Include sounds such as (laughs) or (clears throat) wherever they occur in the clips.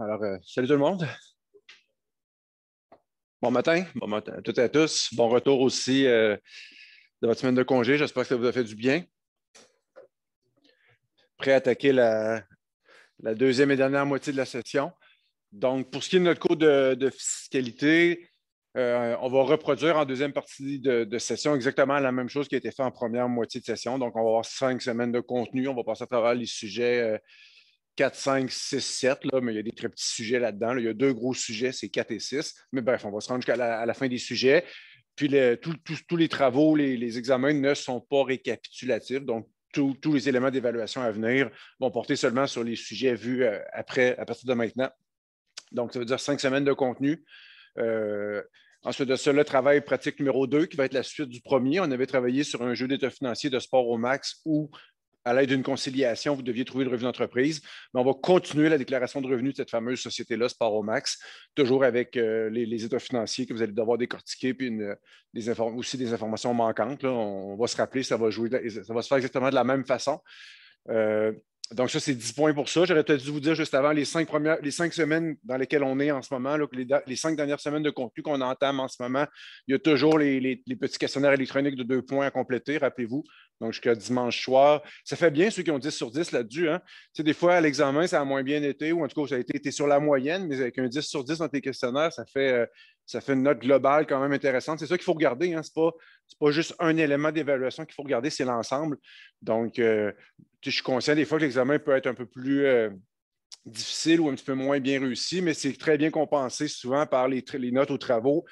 Alors, euh, salut tout le monde. Bon matin, bon matin à toutes et à tous. Bon retour aussi euh, de votre semaine de congé. J'espère que ça vous a fait du bien prêt à attaquer la, deuxième et dernière moitié de la session. Donc, pour ce qui est de notre cours de, fiscalité, euh, on va reproduire en deuxième partie de, session exactement la même chose qui a été fait en première moitié de session. Donc, on va avoir cinq semaines de contenu. On va passer à travers les sujets 4, 5, 6, 7, là, mais il y a des très petits sujets là-dedans. Il y a deux gros sujets, c'est 4 et 6. Mais bref, on va se rendre jusqu'à la, fin des sujets. Puis tous les travaux, les, les, examens ne sont pas récapitulatifs. Donc, tous, les éléments d'évaluation à venir vont porter seulement sur les sujets vus euh, après, à partir de maintenant. Donc, ça veut dire cinq semaines de contenu. Euh, ensuite de cela, travail pratique numéro deux, qui va être la suite du premier. On avait travaillé sur un jeu d'état financier de sport au max où à l'aide d'une conciliation, vous deviez trouver le revenu d'entreprise. Mais on va continuer la déclaration de revenus de cette fameuse société-là, Max, toujours avec euh, les, états financiers que vous allez devoir décortiquer, puis une, des aussi des informations manquantes. On, va se rappeler, ça va, jouer, ça va se faire exactement de la même façon. Euh, donc, ça, c'est 10 points pour ça. J'aurais peut-être dû vous dire juste avant les cinq, premières, les cinq semaines dans lesquelles on est en ce moment, les, cinq dernières semaines de contenu qu'on entame en ce moment, il y a toujours les, petits questionnaires électroniques de deux points à compléter, rappelez-vous. Donc, jusqu'à dimanche soir. Ça fait bien ceux qui ont 10 sur 10 là-dessus. Hein. des fois, à l'examen, ça a moins bien été, ou en tout cas, ça a été, sur la moyenne, mais avec un 10 sur 10 dans tes questionnaires, ça fait, euh, ça fait une note globale quand même intéressante. C'est ça qu'il faut regarder. Hein. Ce n'est pas, juste un élément d'évaluation qu'il faut regarder, c'est l'ensemble. Donc, euh, je suis conscient des fois que l'examen peut être un peu plus euh, difficile ou un petit peu moins bien réussi, mais c'est très bien compensé souvent par les, les, notes aux travaux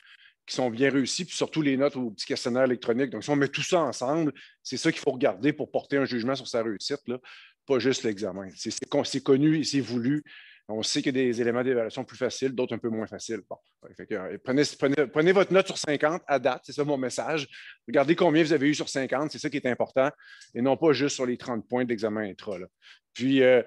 qui sont bien réussies, puis surtout les notes au petit questionnaire électronique. Donc, si on met tout ça ensemble, c'est ça qu'il faut regarder pour porter un jugement sur sa réussite, pas juste l'examen. C'est connu et c'est voulu. On sait qu'il y a des éléments d'évaluation plus faciles, d'autres un peu moins faciles. Bon, euh, prenez, votre note sur 50 à date, c'est ça mon message. Regardez combien vous avez eu sur 50, c'est ça qui est important, et non pas juste sur les 30 points d'examen intra. Puis, euh,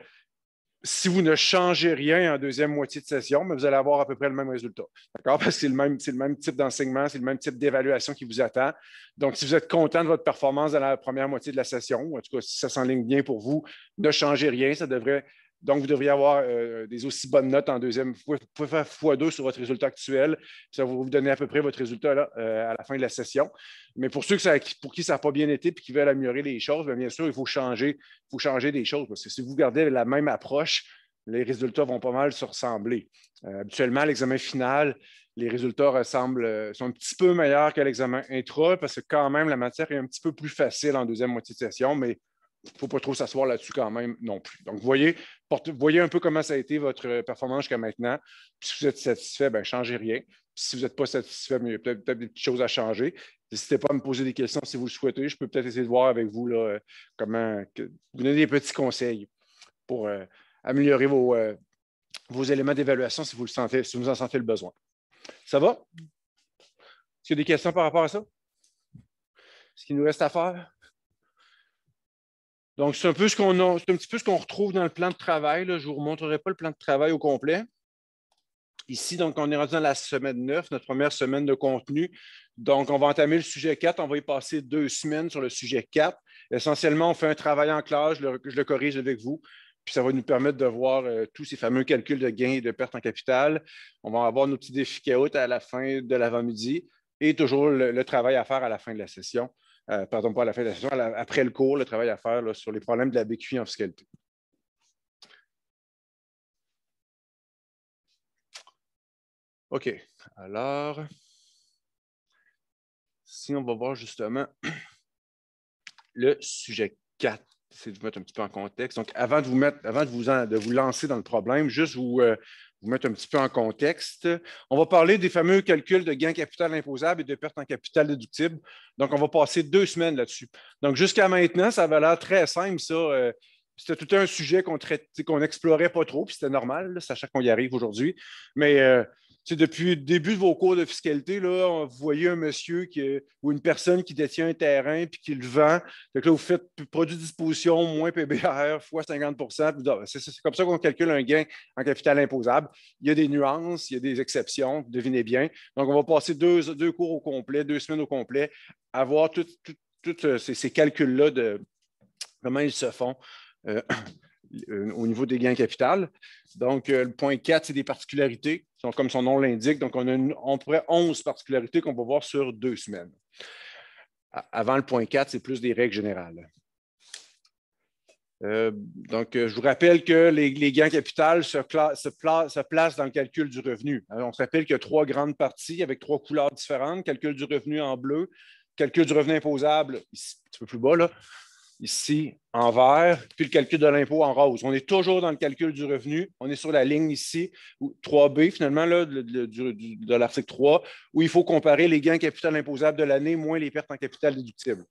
si vous ne changez rien en deuxième moitié de session, mais vous allez avoir à peu près le même résultat. D'accord? Parce que c'est le même, le même type d'enseignement, c'est le même type d'évaluation qui vous attend. Donc, si vous êtes content de votre performance dans la première moitié de la session, en tout cas, si ça s'enligne bien pour vous, ne changez rien. Ça devrait donc, vous devriez avoir euh, des aussi bonnes notes en deuxième. Vous pouvez, faire x2 sur votre résultat actuel. Ça va vous donner à peu près votre résultat euh, à la fin de la session. Mais pour ceux pour qui ça n'a pas bien été et qui veulent améliorer les choses, ben, bien, sûr, il faut changer, il faut changer des choses. Parce que si vous gardez la même approche, les résultats vont pas mal se ressembler. Habituellement, euh, habituellement, l'examen final, les résultats ressemblent, sont un petit peu meilleurs qu'à l'examen intro parce que quand même, la matière est un petit peu plus facile en deuxième moitié de session, mais il ne faut pas trop s'asseoir là-dessus quand même non plus. Donc, voyez, voyez un peu comment ça a été votre performance jusqu'à maintenant. si vous êtes satisfait, ben, changez rien. si vous n'êtes pas satisfait, mais il y a peut-être des petites choses à changer. N'hésitez pas à me poser des questions si vous le souhaitez. Je peux peut-être essayer de voir avec vous comment vous donner des petits conseils pour euh, améliorer euh, vos, éléments d'évaluation si vous le sentez, si vous en sentez le besoin. Ça va? Est-ce qu'il y a des questions par rapport à ça? Ce qu'il nous reste à faire? Donc, c'est un, petit peu ce qu'on retrouve dans le plan de travail. Je ne vous montrerai pas le plan de travail au complet. Ici, donc, on est rendu dans la semaine 9, notre première semaine de contenu. Donc, on va entamer le sujet 4. On va y passer deux semaines sur le sujet 4. Essentiellement, on fait un travail en classe. Je le, corrige avec vous. Puis ça va nous permettre de voir euh, tous ces fameux calculs de gains et de pertes en capital. On va avoir nos petits défis à la fin de l'avant-midi et toujours le, travail à faire à la fin de la session. Euh, pardon, pas à la fin de la session, après le cours, le travail à faire sur les problèmes de la BQI en fiscalité. OK. Alors, si on va voir justement le sujet 4, c'est de vous mettre un petit peu en contexte. Donc, avant de vous, mettre, avant de vous, de vous lancer dans le problème, juste vous, euh, vous mettre un petit peu en contexte. On va parler des fameux calculs de gains capital imposable et de pertes en capital déductible. Donc, on va passer deux semaines là-dessus. Donc, jusqu'à maintenant, ça avait l'air très simple, ça. Euh, c'était tout un sujet qu'on qu'on n'explorait pas trop, puis c'était normal, sachant qu'on y arrive aujourd'hui. Mais euh, c'est depuis le début de vos cours de fiscalité, là, vous voyez un monsieur qui, ou une personne qui détient un terrain puis qui le vend. Donc là, vous faites produit de disposition moins PBR fois 50 ah, C'est comme ça qu'on calcule un gain en capital imposable. Il y a des nuances, il y a des exceptions, devinez bien. Donc, on va passer deux, deux cours au complet, deux semaines au complet, à voir tous ces, calculs-là de comment ils se font. Euh, (clears throat) au niveau des gains capital. Donc, euh, le point 4, c'est des particularités comme son nom l'indique. Donc, on, a on pourrait 11 particularités qu'on va voir sur deux semaines. Avant le point 4, c'est plus des règles générales. Euh, donc, euh, je vous rappelle que les, gains capital se, se, placent dans le calcul du revenu. on se rappelle qu'il y a trois grandes parties avec trois couleurs différentes calcul du revenu en bleu, calcul du revenu imposable, ici, un petit peu plus bas, là, ici en vert, puis le calcul de l'impôt en rose. On est toujours dans le calcul du revenu. On est sur la ligne ici, 3B finalement, là, de, de, l'article 3, où il faut comparer les gains en capital imposables de l'année moins les pertes en capital déductible.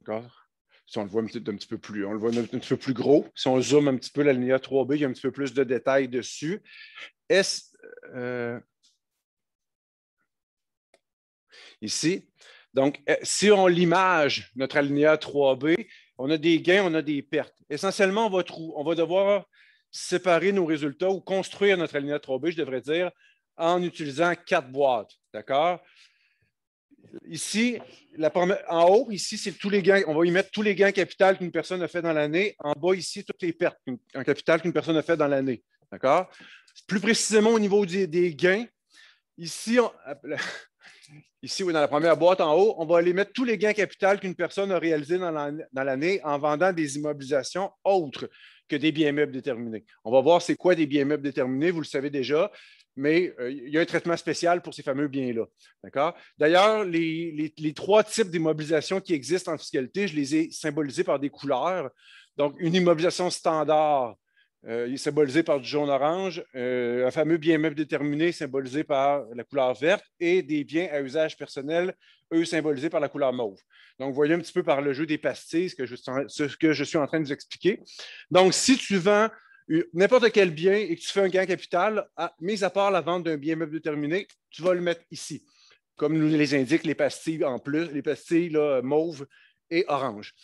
D'accord? Si on le voit un petit, peu plus, on le voit un, petit peu plus gros. Si on zoome un petit peu la ligne 3B, il y a un petit peu plus de détails dessus. Est-ce. Euh, ici, donc, euh, si on l'image, notre alinéa 3B, on a des gains, on a des pertes. Essentiellement, on va, devoir séparer nos résultats ou construire notre alinéa 3B, je devrais dire, en utilisant quatre boîtes. D'accord? Ici, en haut, ici, c'est tous les gains. On va y mettre tous les gains capital qu'une personne a fait dans l'année. En bas, ici, toutes les pertes en capital qu'une personne a fait dans l'année. D'accord? Plus précisément, au niveau des gains, ici, on, Ici, ou dans la première boîte en haut, on va aller mettre tous les gains capital qu'une personne a réalisés dans l'année en vendant des immobilisations autres que des biens meubles déterminés. On va voir c'est quoi des biens meubles déterminés, vous le savez déjà, mais euh, il y a un traitement spécial pour ces fameux biens-là. D'accord? D'ailleurs, les, trois types d'immobilisations qui existent en fiscalité, je les ai symbolisés par des couleurs. Donc, une immobilisation standard, euh, symbolisé par du jaune orange, euh, un fameux bien meuble déterminé symbolisé par la couleur verte et des biens à usage personnel, eux symbolisés par la couleur mauve. Donc, vous voyez un petit peu par le jeu des pastilles ce que je, suis en train de vous expliquer. Donc, si tu vends n'importe quel bien et que tu fais un gain capital, ah, mis à part la vente d'un bien meuble déterminé, tu vas le mettre ici, comme nous les indiquent les pastilles en plus, les pastilles là, mauve et orange.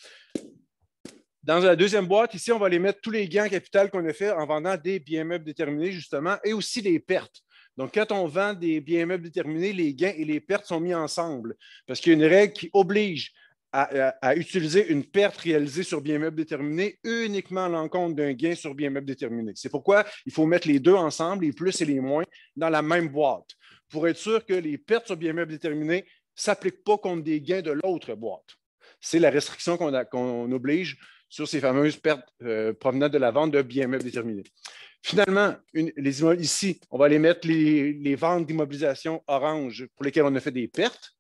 Dans la deuxième boîte, ici, on va aller mettre tous les gains capital qu'on a fait en vendant des biens meubles déterminés, justement, et aussi les pertes. Donc, quand on vend des biens meubles déterminés, les gains et les pertes sont mis ensemble parce qu'il y a une règle qui oblige à, utiliser une perte réalisée sur biens meubles déterminés uniquement à l'encontre d'un gain sur biens meubles déterminés. C'est pourquoi il faut mettre les deux ensemble, les plus et les moins, dans la même boîte pour être sûr que les pertes sur biens meubles déterminés ne s'appliquent pas contre des gains de l'autre boîte. C'est la restriction qu'on oblige sur ces fameuses pertes euh, provenant de la vente de biens meubles déterminés. Finalement, ici, on va aller mettre les, ventes d'immobilisation orange pour lesquelles on a fait des pertes.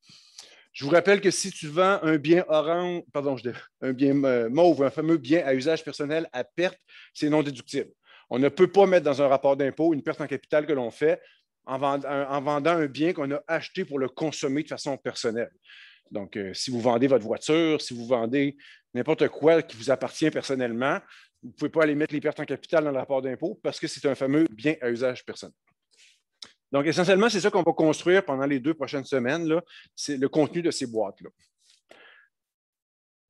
Je vous rappelle que si tu vends un bien orange, pardon, je un bien euh, mauve, un fameux bien à usage personnel à perte, c'est non déductible. On ne peut pas mettre dans un rapport d'impôt une perte en capital que l'on fait en vendant, un bien qu'on a acheté pour le consommer de façon personnelle. Donc, euh, si vous vendez votre voiture, si vous vendez n'importe quoi qui vous appartient personnellement, vous ne pouvez pas aller mettre les pertes en capital dans le rapport d'impôt parce que c'est un fameux bien à usage personnel. Donc, essentiellement, c'est ça qu'on va construire pendant les deux prochaines semaines, c'est le contenu de ces boîtes-là.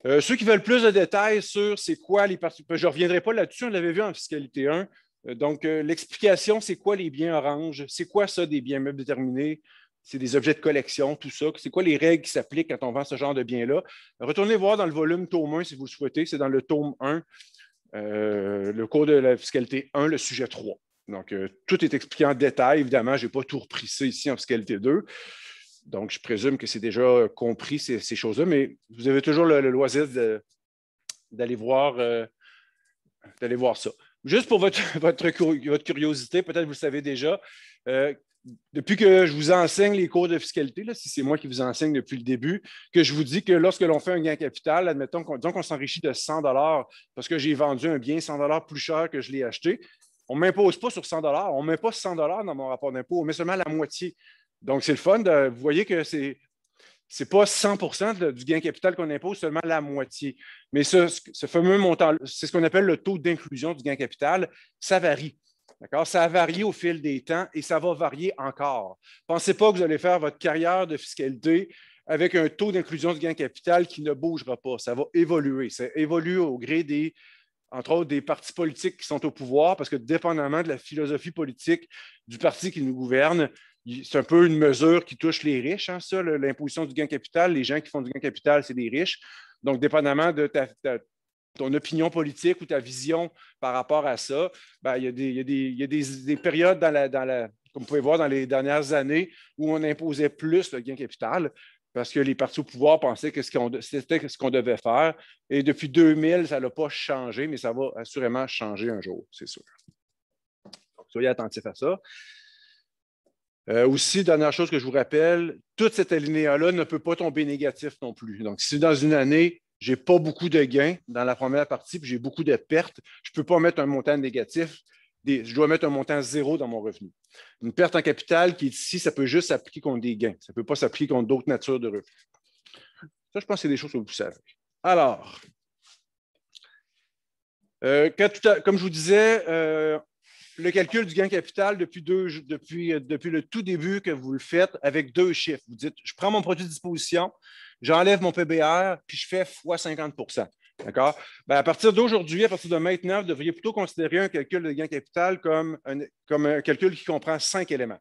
Euh, ceux qui veulent plus de détails sur c'est quoi les je ne reviendrai pas là-dessus, on l'avait vu en fiscalité 1. Euh, donc, euh, l'explication, c'est quoi les biens oranges, c'est quoi ça des biens meubles déterminés, c'est des objets de collection, tout ça. C'est quoi les règles qui s'appliquent quand on vend ce genre de biens-là? Retournez voir dans le volume tome 1 si vous le souhaitez. C'est dans le tome 1, euh, le cours de la fiscalité 1, le sujet 3. Donc, euh, tout est expliqué en détail. Évidemment, je n'ai pas tout repris ici en fiscalité 2. Donc, je présume que c'est déjà compris ces, choses-là, mais vous avez toujours le, loisir d'aller voir, euh, voir ça. Juste pour (laughs) votre, curiosité, peut-être vous le savez déjà, depuis que je vous enseigne les cours de fiscalité, si c'est moi qui vous enseigne depuis le début, que je vous dis que lorsque l'on fait un gain capital, admettons qu'on qu'on s'enrichit de 100 parce que j'ai vendu un bien 100 plus cher que je l'ai acheté, on ne m'impose pas sur 100 on ne met pas 100 dans mon rapport d'impôt, on met seulement la moitié. Donc, c'est le fun. De, vous voyez que c'est n'est pas 100 du gain capital qu'on impose, seulement la moitié. Mais ce, ce fameux montant, c'est ce qu'on appelle le taux d'inclusion du gain capital, ça varie. D'accord? Ça a varié au fil des temps et ça va varier encore. Pensez pas que vous allez faire votre carrière de fiscalité avec un taux d'inclusion du gain capital qui ne bougera pas. Ça va évoluer. Ça évolue au gré des, entre autres, des partis politiques qui sont au pouvoir, parce que dépendamment de la philosophie politique du parti qui nous gouverne, c'est un peu une mesure qui touche les riches, hein, ça, l'imposition du gain capital. Les gens qui font du gain capital, c'est des riches. Donc, dépendamment de ta, ta, ton opinion politique ou ta vision par rapport à ça. Ben, il y a, des, périodes dans la, dans comme vous pouvez voir dans les dernières années où on imposait plus le gain capital parce que les partis au pouvoir pensaient que c'était ce qu'on devait faire. Et depuis 2000, ça n'a pas changé, mais ça va assurément changer un jour, c'est sûr. soyez attentifs à ça. Euh, aussi, dernière chose que je vous rappelle, toute cette alinéa-là ne peut pas tomber négatif non plus. Donc, si dans une année, j'ai pas beaucoup de gains dans la première partie, puis j'ai beaucoup de pertes. Je ne peux pas mettre un montant négatif. je dois mettre un montant zéro dans mon revenu. Une perte en capital qui est ici, ça peut juste s'appliquer contre des gains. Ça ne peut pas s'appliquer contre d'autres natures de revenus. Ça, je pense que c'est des choses que vous savez. Alors, euh, comme je vous disais, euh, le calcul du gain capital depuis, deux, depuis, depuis le tout début que vous le faites avec deux chiffres. Vous dites, je prends mon produit de disposition, j'enlève mon PBR, puis je fais x 50 D'accord? Ben, à partir d'aujourd'hui, à partir de maintenant, vous devriez plutôt considérer un calcul de gain capital comme un, comme un calcul qui comprend cinq éléments.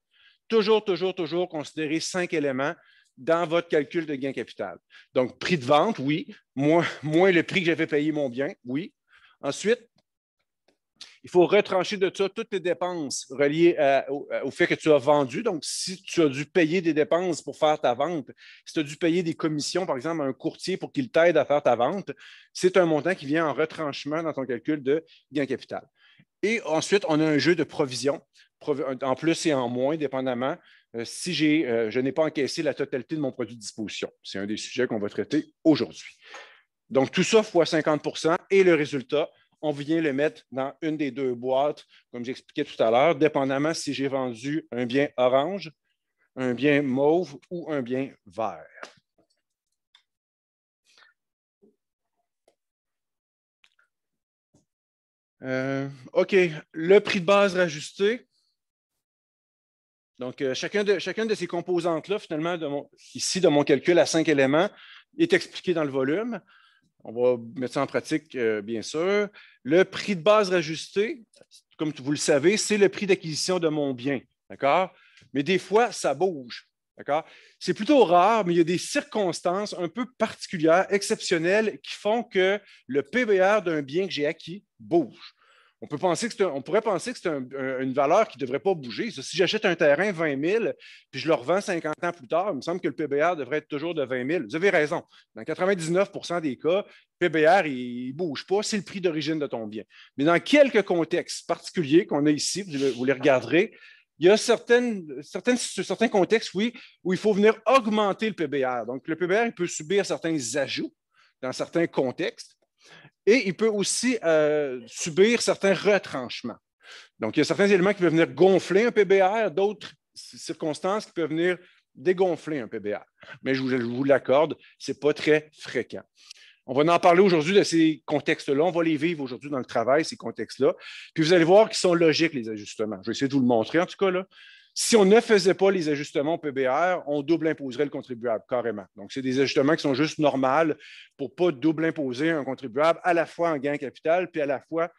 Toujours, toujours, toujours considérer cinq éléments dans votre calcul de gain capital. Donc, prix de vente, oui. Moins, moins le prix que j'avais payé mon bien, oui. Ensuite, il faut retrancher de ça toutes les dépenses reliées au, fait que tu as vendu. Donc, si tu as dû payer des dépenses pour faire ta vente, si tu as dû payer des commissions, par exemple, à un courtier pour qu'il t'aide à faire ta vente, c'est un montant qui vient en retranchement dans ton calcul de gain capital. Et ensuite, on a un jeu de provision, en plus et en moins, dépendamment, euh, si euh, je n'ai pas encaissé la totalité de mon produit de disposition. C'est un des sujets qu'on va traiter aujourd'hui. Donc, tout ça fois 50 et le résultat, on vient le mettre dans une des deux boîtes, comme j'expliquais tout à l'heure, dépendamment si j'ai vendu un bien orange, un bien mauve ou un bien vert. Euh, OK, le prix de base rajusté. Donc, euh, chacun, de, ces composantes-là, finalement, ici, de mon calcul à cinq éléments, est expliqué dans le volume. On va mettre ça en pratique, euh, bien sûr. Le prix de base rajusté, comme vous le savez, c'est le prix d'acquisition de mon bien. Mais des fois, ça bouge. C'est plutôt rare, mais il y a des circonstances un peu particulières, exceptionnelles, qui font que le PVR d'un bien que j'ai acquis bouge. On, peut penser que pourrait penser que c'est une valeur qui ne devrait pas bouger. Si j'achète un terrain 20 000 puis je le revends 50 ans plus tard, il me semble que le PBR devrait être toujours de 20 000. Vous avez raison. Dans 99 des cas, le PBR, il ne bouge pas. C'est le prix d'origine de ton bien. Mais dans quelques contextes particuliers qu'on a ici, vous, les regarderez, il y a certains contextes, oui, où il faut venir augmenter le PBR. Donc, le PBR peut subir certains ajouts dans certains contextes et il peut aussi euh, subir certains retranchements. Donc, il y a certains éléments qui peuvent venir gonfler un PBR, d'autres circonstances qui peuvent venir dégonfler un PBR. Mais je vous, l'accorde, ce n'est pas très fréquent. On va en parler aujourd'hui de ces contextes-là. On va les vivre aujourd'hui dans le travail, ces contextes-là. Puis vous allez voir qu'ils sont logiques, les ajustements. Je vais essayer de vous le montrer, en tout cas. Là. Si on ne faisait pas les ajustements PBR, on double imposerait le contribuable carrément. Donc, c'est des ajustements qui sont juste normaux pour ne pas double imposer un contribuable à la fois en gain capital puis à la fois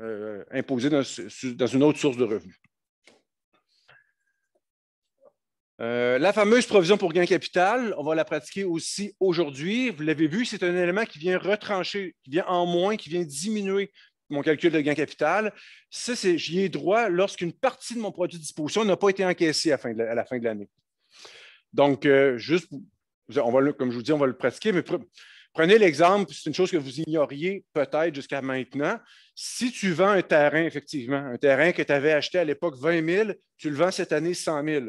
euh, imposé dans, une autre source de revenus. Euh, la fameuse provision pour gain capital, on va la pratiquer aussi aujourd'hui. Vous l'avez vu, c'est un élément qui vient retrancher, qui vient en moins, qui vient diminuer mon calcul de gain capital, ça, c'est j'y ai droit lorsqu'une partie de mon produit de disposition n'a pas été encaissée à, la, fin de l'année. Donc, euh, juste, va comme je vous dis, on va le pratiquer, mais prenez l'exemple, c'est une chose que vous ignoriez peut-être jusqu'à maintenant. Si tu vends un terrain, effectivement, un terrain que tu avais acheté à l'époque 20 000, tu le vends cette année 100 000.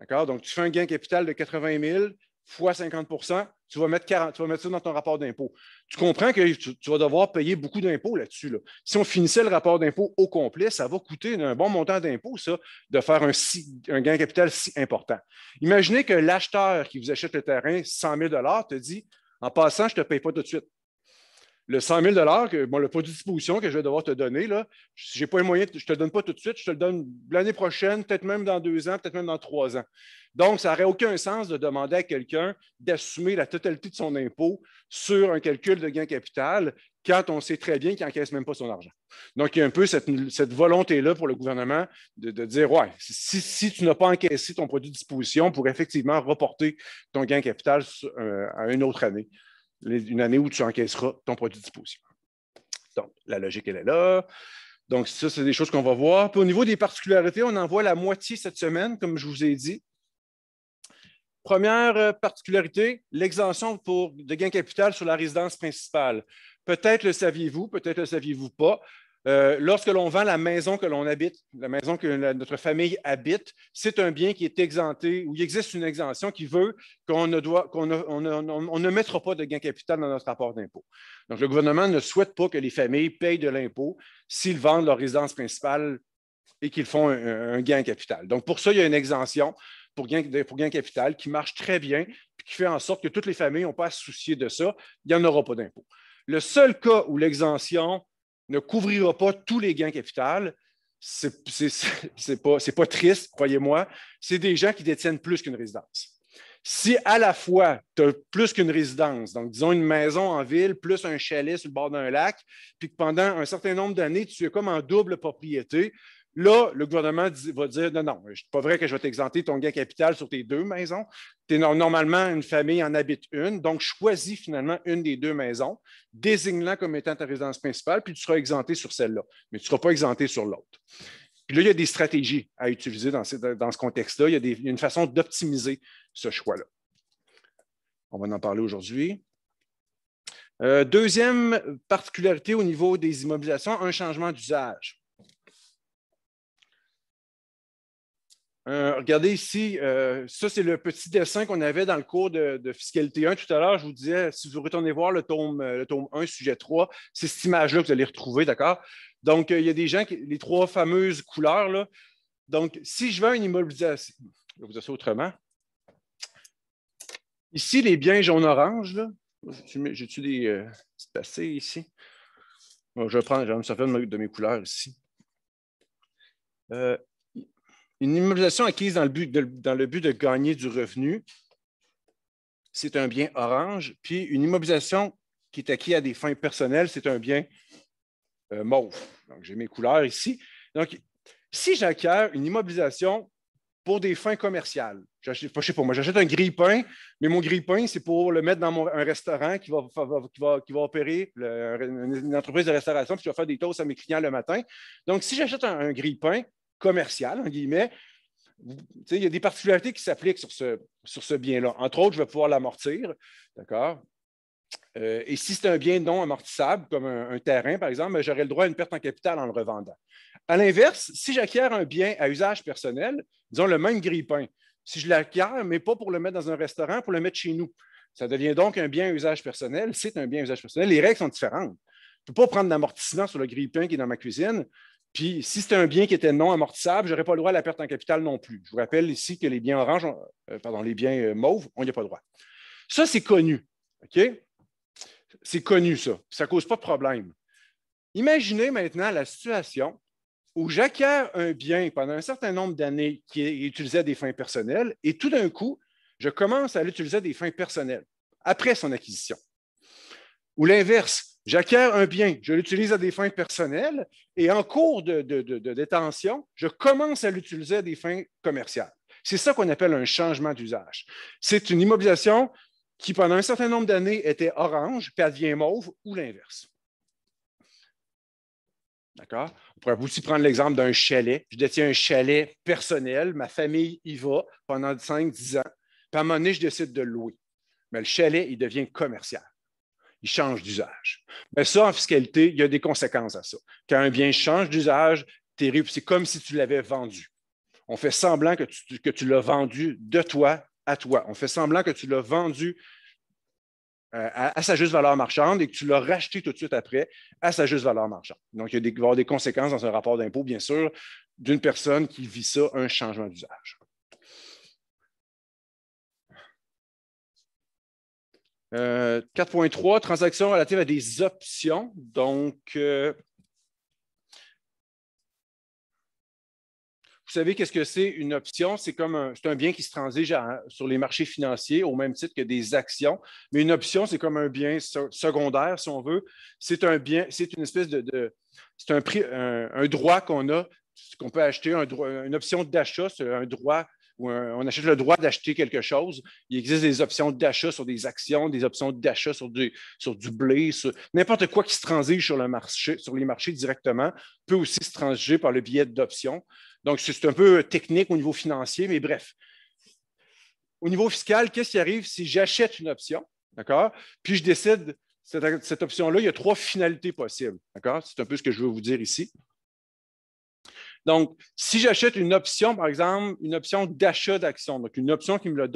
D'accord? Donc, tu fais un gain capital de 80 000, fois 50 tu vas, mettre mettre ça dans ton rapport d'impôt. Tu comprends que tu, vas devoir payer beaucoup d'impôts là-dessus. Si on finissait le rapport d'impôt au complet, ça va coûter un bon montant d'impôts, ça, de faire un, un gain capital si important. Imaginez que l'acheteur qui vous achète le terrain, 100 000 te dit En passant, je ne te paye pas tout de suite le 100 000 que, le produit de disposition que je vais devoir te donner, là, j'ai pas le moyen, je te le donne pas tout de suite, je te le donne l'année prochaine, peut-être même dans deux ans, peut-être même dans trois ans. Donc, ça n'aurait aucun sens de demander à quelqu'un d'assumer la totalité de son impôt sur un calcul de gain capital quand on sait très bien qu'il n'encaisse même pas son argent. Donc, il y a un peu cette, volonté-là pour le gouvernement de, dire Ouais, si, tu n'as pas encaissé ton produit de disposition pour effectivement reporter ton gain capital euh, à une autre année une année où tu encaisseras ton produit de disposition. Donc, la logique, elle est là. Donc, ça, c'est des choses qu'on va voir. Puis, au niveau des particularités, on en voit la moitié cette semaine, comme je vous ai dit. Première euh, particularité, l'exemption pour de gains capital sur la résidence principale. Peut-être le saviez-vous, peut-être le saviez-vous pas. Euh, lorsque l'on vend la maison que l'on habite, la maison que notre famille habite, c'est un bien qui est exempté ou il existe une exemption qui veut qu'on ne, mettra pas de gain capital dans notre rapport d'impôt. Donc, le gouvernement ne souhaite pas que les familles payent de l'impôt s'ils vendent leur résidence principale et qu'ils font un, gain capital. Donc, pour ça, il y a une exemption pour gain, capital qui marche très bien et qui fait en sorte que toutes les familles n'ont pas à se soucier de ça. Il n'y en aura pas d'impôt. Le seul cas où l'exemption ne couvrira pas tous les gains capital. Ce n'est pas, triste, croyez-moi. C'est des gens qui détiennent plus qu'une résidence. Si à la fois, tu as plus qu'une résidence, donc disons une maison en ville, plus un chalet sur le bord d'un lac, puis que pendant un certain nombre d'années, tu es comme en double propriété, Là, le gouvernement va dire non, non, c'est pas vrai que je vais t'exenter ton gain capital sur tes deux maisons. Es, normalement, une famille en habite une, donc choisis finalement une des deux maisons, désigne-la comme étant ta résidence principale, puis tu seras exempté sur celle-là, mais tu ne seras pas exempté sur l'autre. Puis là, il y a des stratégies à utiliser dans ce, contexte-là. Il y a une façon d'optimiser ce choix-là. On va en parler aujourd'hui. Euh, deuxième particularité au niveau des immobilisations, un changement d'usage. Euh, regardez ici, euh, ça, c'est le petit dessin qu'on avait dans le cours de, fiscalité 1 tout à l'heure. Je vous disais, si vous retournez voir le tome, euh, le tome 1, sujet 3, c'est cette image-là que vous allez retrouver, d'accord? Donc, il y a des gens, les trois fameuses couleurs, là. Donc, si je veux une immobilisation, je vais vous dire autrement. Ici, les biens jaune-orange, j'ai-tu des petits passés ici? je vais prendre, me servir de mes couleurs ici. Une immobilisation acquise dans le but de, gagner du revenu, c'est un bien orange. Puis une immobilisation qui est acquise à des fins personnelles, c'est un bien euh, mauve. Donc, j'ai mes couleurs ici. Donc, si j'acquiers une immobilisation pour des fins commerciales, je ne sais pas, moi, j'achète un grille-pain, mais mon grille-pain, c'est pour le mettre dans mon, un restaurant qui va, qui va, opérer une, entreprise de restauration, puis qui va faire des toasts à mes clients le matin. Donc, si j'achète un, un grille-pain, commercial, en guillemets, il y a des particularités qui s'appliquent sur ce, bien-là. Entre autres, je vais pouvoir l'amortir, d'accord? Euh, et si c'est un bien non amortissable, comme un, terrain, par exemple, ben, j'aurai le droit à une perte en capital en le revendant. À l'inverse, si j'acquiers un bien à usage personnel, disons le même grille-pain, si je l'acquiers, mais pas pour le mettre dans un restaurant, pour le mettre chez nous, ça devient donc un bien à usage personnel, c'est un bien à usage personnel. Les règles sont différentes. Je ne peux pas prendre d'amortissement sur le grille-pain qui est dans ma cuisine, puis, si c'était un bien qui était non amortissable, je n'aurais pas le droit à la perte en capital non plus. Je vous rappelle ici que les biens orange, euh, euh, pardon, les biens euh, mauves, on n'y a pas le droit. Ça, c'est connu. OK? C'est connu, ça. Ça ne cause pas de problème. Imaginez maintenant la situation où j'acquiers un bien pendant un certain nombre d'années qui est utilisé des fins personnelles et tout d'un coup, je commence à l'utiliser à des fins personnelles après son acquisition. Ou l'inverse, J'acquiers un bien, je l'utilise à des fins personnelles et en cours de, détention, je commence à l'utiliser à des fins commerciales. C'est ça qu'on appelle un changement d'usage. C'est une immobilisation qui, pendant un certain nombre d'années, était orange, puis elle devient mauve ou l'inverse. D'accord? On pourrait aussi prendre l'exemple d'un chalet. Je détiens un chalet personnel, ma famille y va pendant 5-10 ans, puis à un moment donné, je décide de louer. Mais le chalet, il devient commercial change d'usage. Mais ça, en fiscalité, il y a des conséquences à ça. Quand un bien change d'usage, c'est comme si tu l'avais vendu. On fait semblant que tu, l'as vendu de toi à toi. On fait semblant que tu l'as vendu euh, à, sa juste valeur marchande et que tu l'as racheté tout de suite après à sa juste valeur marchande. Donc, il, y a des, avoir des conséquences dans un rapport d'impôt, bien sûr, d'une personne qui vit ça, un changement d'usage. 4.3, euh, transactions relatives à des options. Donc, euh, vous savez qu'est-ce que c'est une option? C'est comme un, un, bien qui se transige sur les marchés financiers au même titre que des actions. Mais une option, c'est comme un bien secondaire, si on veut. C'est un bien, c'est une espèce de, c'est un, un, un, droit qu'on a, qu'on peut acheter, un droit, une option d'achat, c'est un droit on achète le droit d'acheter quelque chose. Il existe des options d'achat sur des actions, des options d'achat sur, du blé, n'importe quoi qui se transige sur, le marché, sur les marchés directement peut aussi se transiger par le biais d'options. Donc, c'est un peu technique au niveau financier, mais bref. Au niveau fiscal, qu'est-ce qui arrive si j'achète une option, d'accord, puis je décide cette, cette option-là, il y a trois finalités possibles. D'accord? C'est un peu ce que je veux vous dire ici. Donc, si j'achète une option, par exemple, une option d'achat d'actions, donc une option qui me,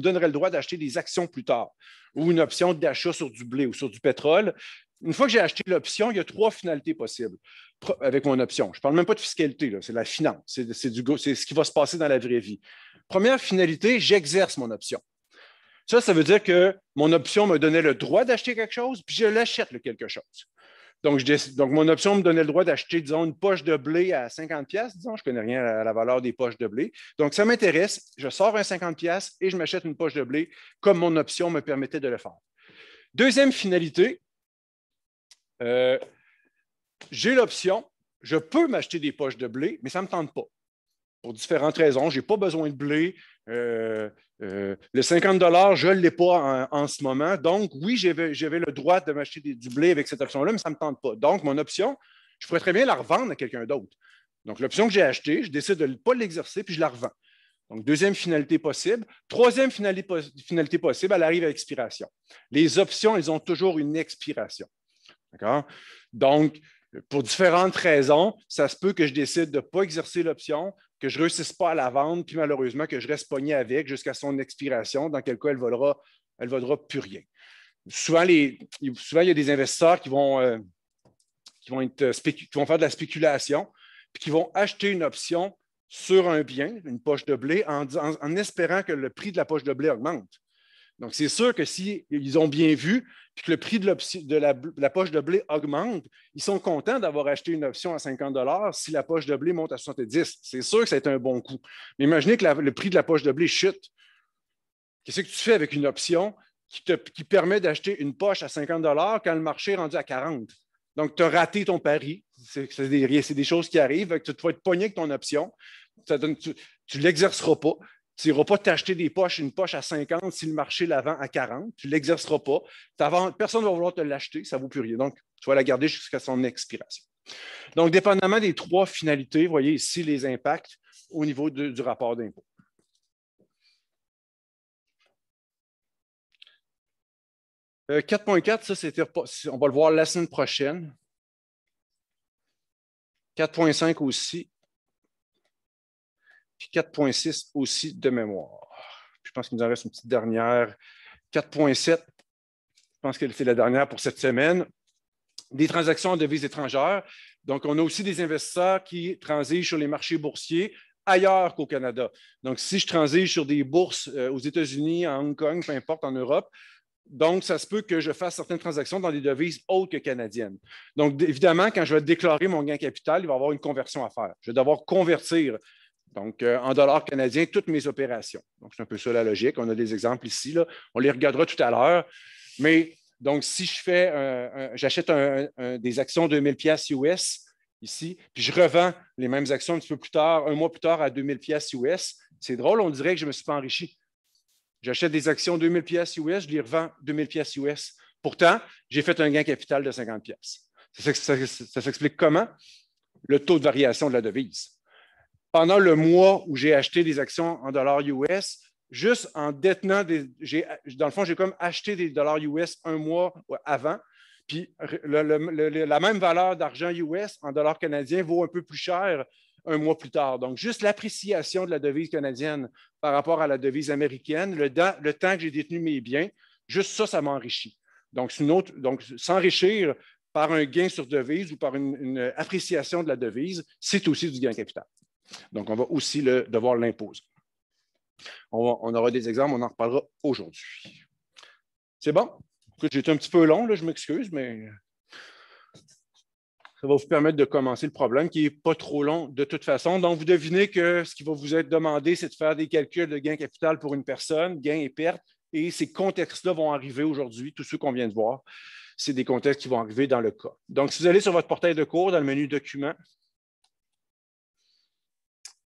donnerait le droit d'acheter des actions plus tard, ou une option d'achat sur du blé ou sur du pétrole, une fois que j'ai acheté l'option, il y a trois finalités possibles avec mon option. Je ne parle même pas de fiscalité, c'est la finance, c'est ce qui va se passer dans la vraie vie. Première finalité, j'exerce mon option. Ça, ça veut dire que mon option me donnait le droit d'acheter quelque chose, puis je l'achète, le quelque chose. Donc, mon option me donnait le droit d'acheter, disons, une poche de blé à 50$. Disons, je ne connais rien à la valeur des poches de blé. Donc, ça m'intéresse. Je sors un 50$ et je m'achète une poche de blé comme mon option me permettait de le faire. Deuxième finalité, euh, j'ai l'option, je peux m'acheter des poches de blé, mais ça ne me tente pas pour différentes raisons. Je n'ai pas besoin de blé. Euh, euh, le 50 je ne l'ai pas en, en, ce moment. Donc, oui, j'avais le droit de m'acheter du blé avec cette option-là, mais ça ne me tente pas. Donc, mon option, je pourrais très bien la revendre à quelqu'un d'autre. Donc, l'option que j'ai achetée, je décide de ne pas l'exercer, puis je la revends. Donc, deuxième finalité possible. Troisième finalité, possible, elle arrive à expiration. Les options, elles ont toujours une expiration. D'accord? Donc, pour différentes raisons, ça se peut que je décide de ne pas exercer l'option, que je ne réussisse pas à la vendre, puis malheureusement que je reste pogné avec jusqu'à son expiration, dans quel cas elle ne vaudra, plus rien. Souvent, il y a des investisseurs euh, euh, qui vont, faire de la spéculation, puis qui vont acheter une option sur un bien, une poche de blé, en espérant que le prix de la poche de blé augmente. Donc, c'est sûr que s'ils ont bien vu, puis que le prix de, la, poche de blé augmente, ils sont contents d'avoir acheté une option à 50 si la poche de blé monte à 70 C'est sûr que ça été un bon coup. Mais imaginez que le prix de la poche de blé chute. Qu'est-ce que tu fais avec une option qui, te, permet d'acheter une poche à 50 quand le marché est rendu à 40 Donc, tu as raté ton pari. C'est des, choses qui arrivent. Tu vas être pogné avec ton option. tu ne l'exerceras pas. Tu n'iras pas t'acheter des poches, une poche à 50 si le marché la vend à 40. Tu ne l'exerceras pas. Personne ne va vouloir te l'acheter, ça ne vaut plus rien. Donc, tu vas la garder jusqu'à son expiration. Donc, dépendamment des trois finalités, vous voyez ici les impacts au niveau du rapport d'impôt. 4.4, euh, ça, c'était, on va le voir la semaine prochaine. 4.5 aussi. 4.6 aussi de mémoire. je pense qu'il nous en reste une petite dernière. 4.7, je pense que c'est la dernière pour cette semaine. Des transactions en devises étrangères. Donc, on a aussi des investisseurs qui transigent sur les marchés boursiers ailleurs qu'au Canada. Donc, si je transige sur des bourses euh, aux États-Unis, à Hong Kong, peu importe, en Europe, donc, ça se peut que je fasse certaines transactions dans des devises autres que canadiennes. Donc, évidemment, quand je vais déclarer mon gain capital, il va y avoir une conversion à faire. Je vais devoir convertir donc, euh, en dollars canadiens, toutes mes opérations. Donc, c'est un peu ça la logique. On a des exemples ici. Là. On les regardera tout à l'heure. Mais donc, si je fais, j'achète des actions 2000 pièces US ici, puis je revends les mêmes actions un petit peu plus tard, un mois plus tard à 2000 pièces US, c'est drôle, on dirait que je ne me suis pas enrichi. J'achète des actions 2000 pièces US, je les revends 2000 pièces US. Pourtant, j'ai fait un gain capital de 50 pièces. ça s'explique comment? Le taux de variation de la devise pendant le mois où j'ai acheté des actions en dollars US, juste en détenant des. Dans le fond, j'ai comme acheté des dollars US un mois avant. Puis la même valeur d'argent US en dollars canadiens vaut un peu plus cher un mois plus tard. Donc, juste l'appréciation de la devise canadienne par rapport à la devise américaine, le, temps que j'ai détenu mes biens, juste ça, ça m'enrichit. Donc, s'enrichir par un gain sur devise ou par une appréciation de la devise, c'est aussi du gain capital. Donc, on va aussi devoir l'imposer. On, aura des exemples, on en reparlera aujourd'hui. C'est bon? J'ai été un petit peu long, je m'excuse, mais ça va vous permettre de commencer le problème qui n'est pas trop long de toute façon. Donc, vous devinez que ce qui va vous être demandé, c'est de faire des calculs de gain capital pour une personne, gain et perte. Et ces contextes-là vont arriver aujourd'hui, tous ceux qu'on vient de voir. C'est des contextes qui vont arriver dans le cas. Donc, si vous allez sur votre portail de cours, dans le menu Documents,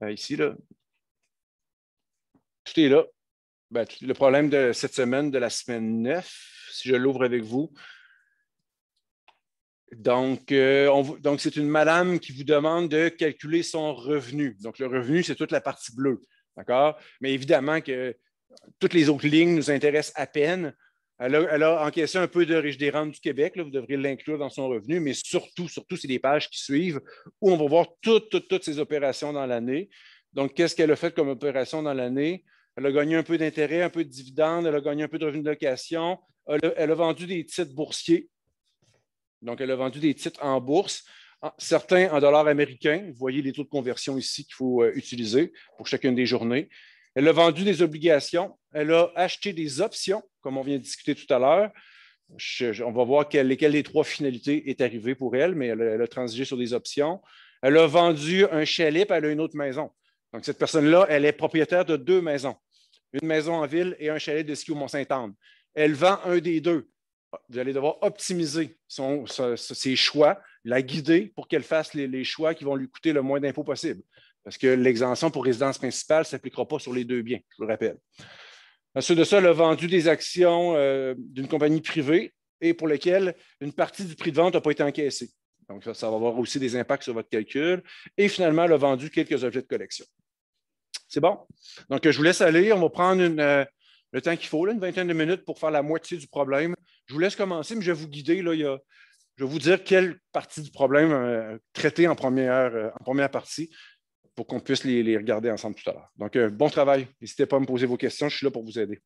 euh, ici, là, tout est là. Ben, le problème de cette semaine, de la semaine 9, si je l'ouvre avec vous. Donc, euh, donc, c'est une madame qui vous demande de calculer son revenu. Donc, le revenu, c'est toute la partie bleue. D'accord? Mais évidemment que toutes les autres lignes nous intéressent à peine. Elle a, encaissé un peu de riche des rentes du Québec, vous devrez l'inclure dans son revenu, mais surtout, surtout, c'est des pages qui suivent où on va voir toutes, toutes, toutes ses opérations dans l'année. Donc, qu'est-ce qu'elle a fait comme opération dans l'année? Elle a gagné un peu d'intérêt, un peu de dividendes, elle a gagné un peu de revenus de location, elle a, elle a, vendu des titres boursiers. Donc, elle a vendu des titres en bourse, certains en dollars américains. Vous voyez les taux de conversion ici qu'il faut euh, utiliser pour chacune des journées. Elle a vendu des obligations, elle a acheté des options comme on vient de discuter tout à l'heure. on va voir quelle, lesquelles des trois finalités est arrivée pour elle, mais elle, a transigé sur des options. Elle a vendu un chalet, puis elle a une autre maison. Donc, cette personne-là, elle est propriétaire de deux maisons. Une maison en ville et un chalet de ski au Mont-Saint-Anne. Elle vend un des deux. Vous allez devoir optimiser ses choix, la guider pour qu'elle fasse les, choix qui vont lui coûter le moins d'impôts possible parce que l'exemption pour résidence principale ne s'appliquera pas sur les deux biens, je vous le rappelle. Ensuite de ça, le vendu des actions euh, d'une compagnie privée et pour lesquelles une partie du prix de vente n'a pas été encaissée. Donc, ça, va avoir aussi des impacts sur votre calcul. Et finalement, elle a vendu quelques objets de collection. C'est bon? Donc, je vous laisse aller. On va prendre euh, le temps qu'il faut, une vingtaine de minutes pour faire la moitié du problème. Je vous laisse commencer, mais je vais vous guider. Là, je vais vous dire quelle partie du problème euh, traiter en en première partie pour qu'on puisse les, regarder ensemble tout à l'heure. Donc, euh, bon travail. N'hésitez pas à me poser vos questions. Je suis là pour vous aider.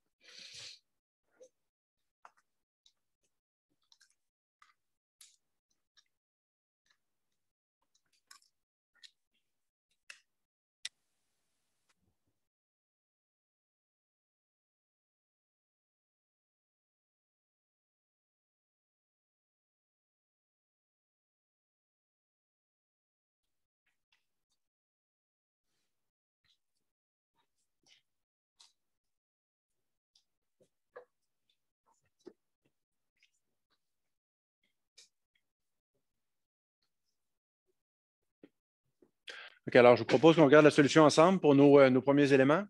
alors je vous propose qu'on regarde la solution ensemble pour nos, euh, premiers éléments.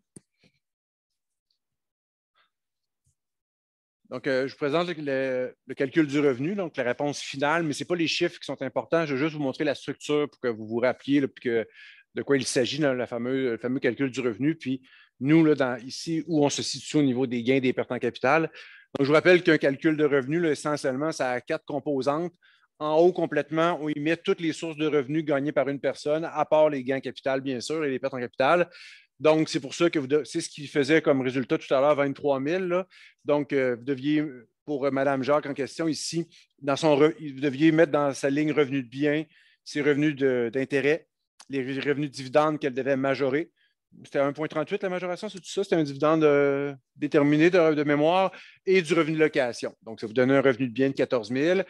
Donc, euh, je vous présente le, calcul du revenu, donc la réponse finale, mais ce n'est pas les chiffres qui sont importants. Je vais juste vous montrer la structure pour que vous vous rappeliez de quoi il s'agit dans le fameux, calcul du revenu. Puis, nous, là, ici, où on se situe au niveau des gains des pertes en capital. je vous rappelle qu'un calcul de revenu, essentiellement, ça a quatre composantes en haut complètement où il met toutes les sources de revenus gagnées par une personne, à part les gains en capital, bien sûr, et les pertes en capital. Donc, c'est pour ça que c'est ce qui faisait comme résultat tout à l'heure 23 000. Donc, euh, vous deviez, pour euh, Madame Mme Jacques en question ici, dans son vous deviez mettre dans sa ligne revenus de biens, ses revenus d'intérêt, les revenus de dividendes qu'elle devait majorer. C'était 1,38 la majoration, c'est tout ça. C'était un dividende euh, déterminé de, mémoire et du revenu de location. Donc, ça vous donnait un revenu de bien de 14 000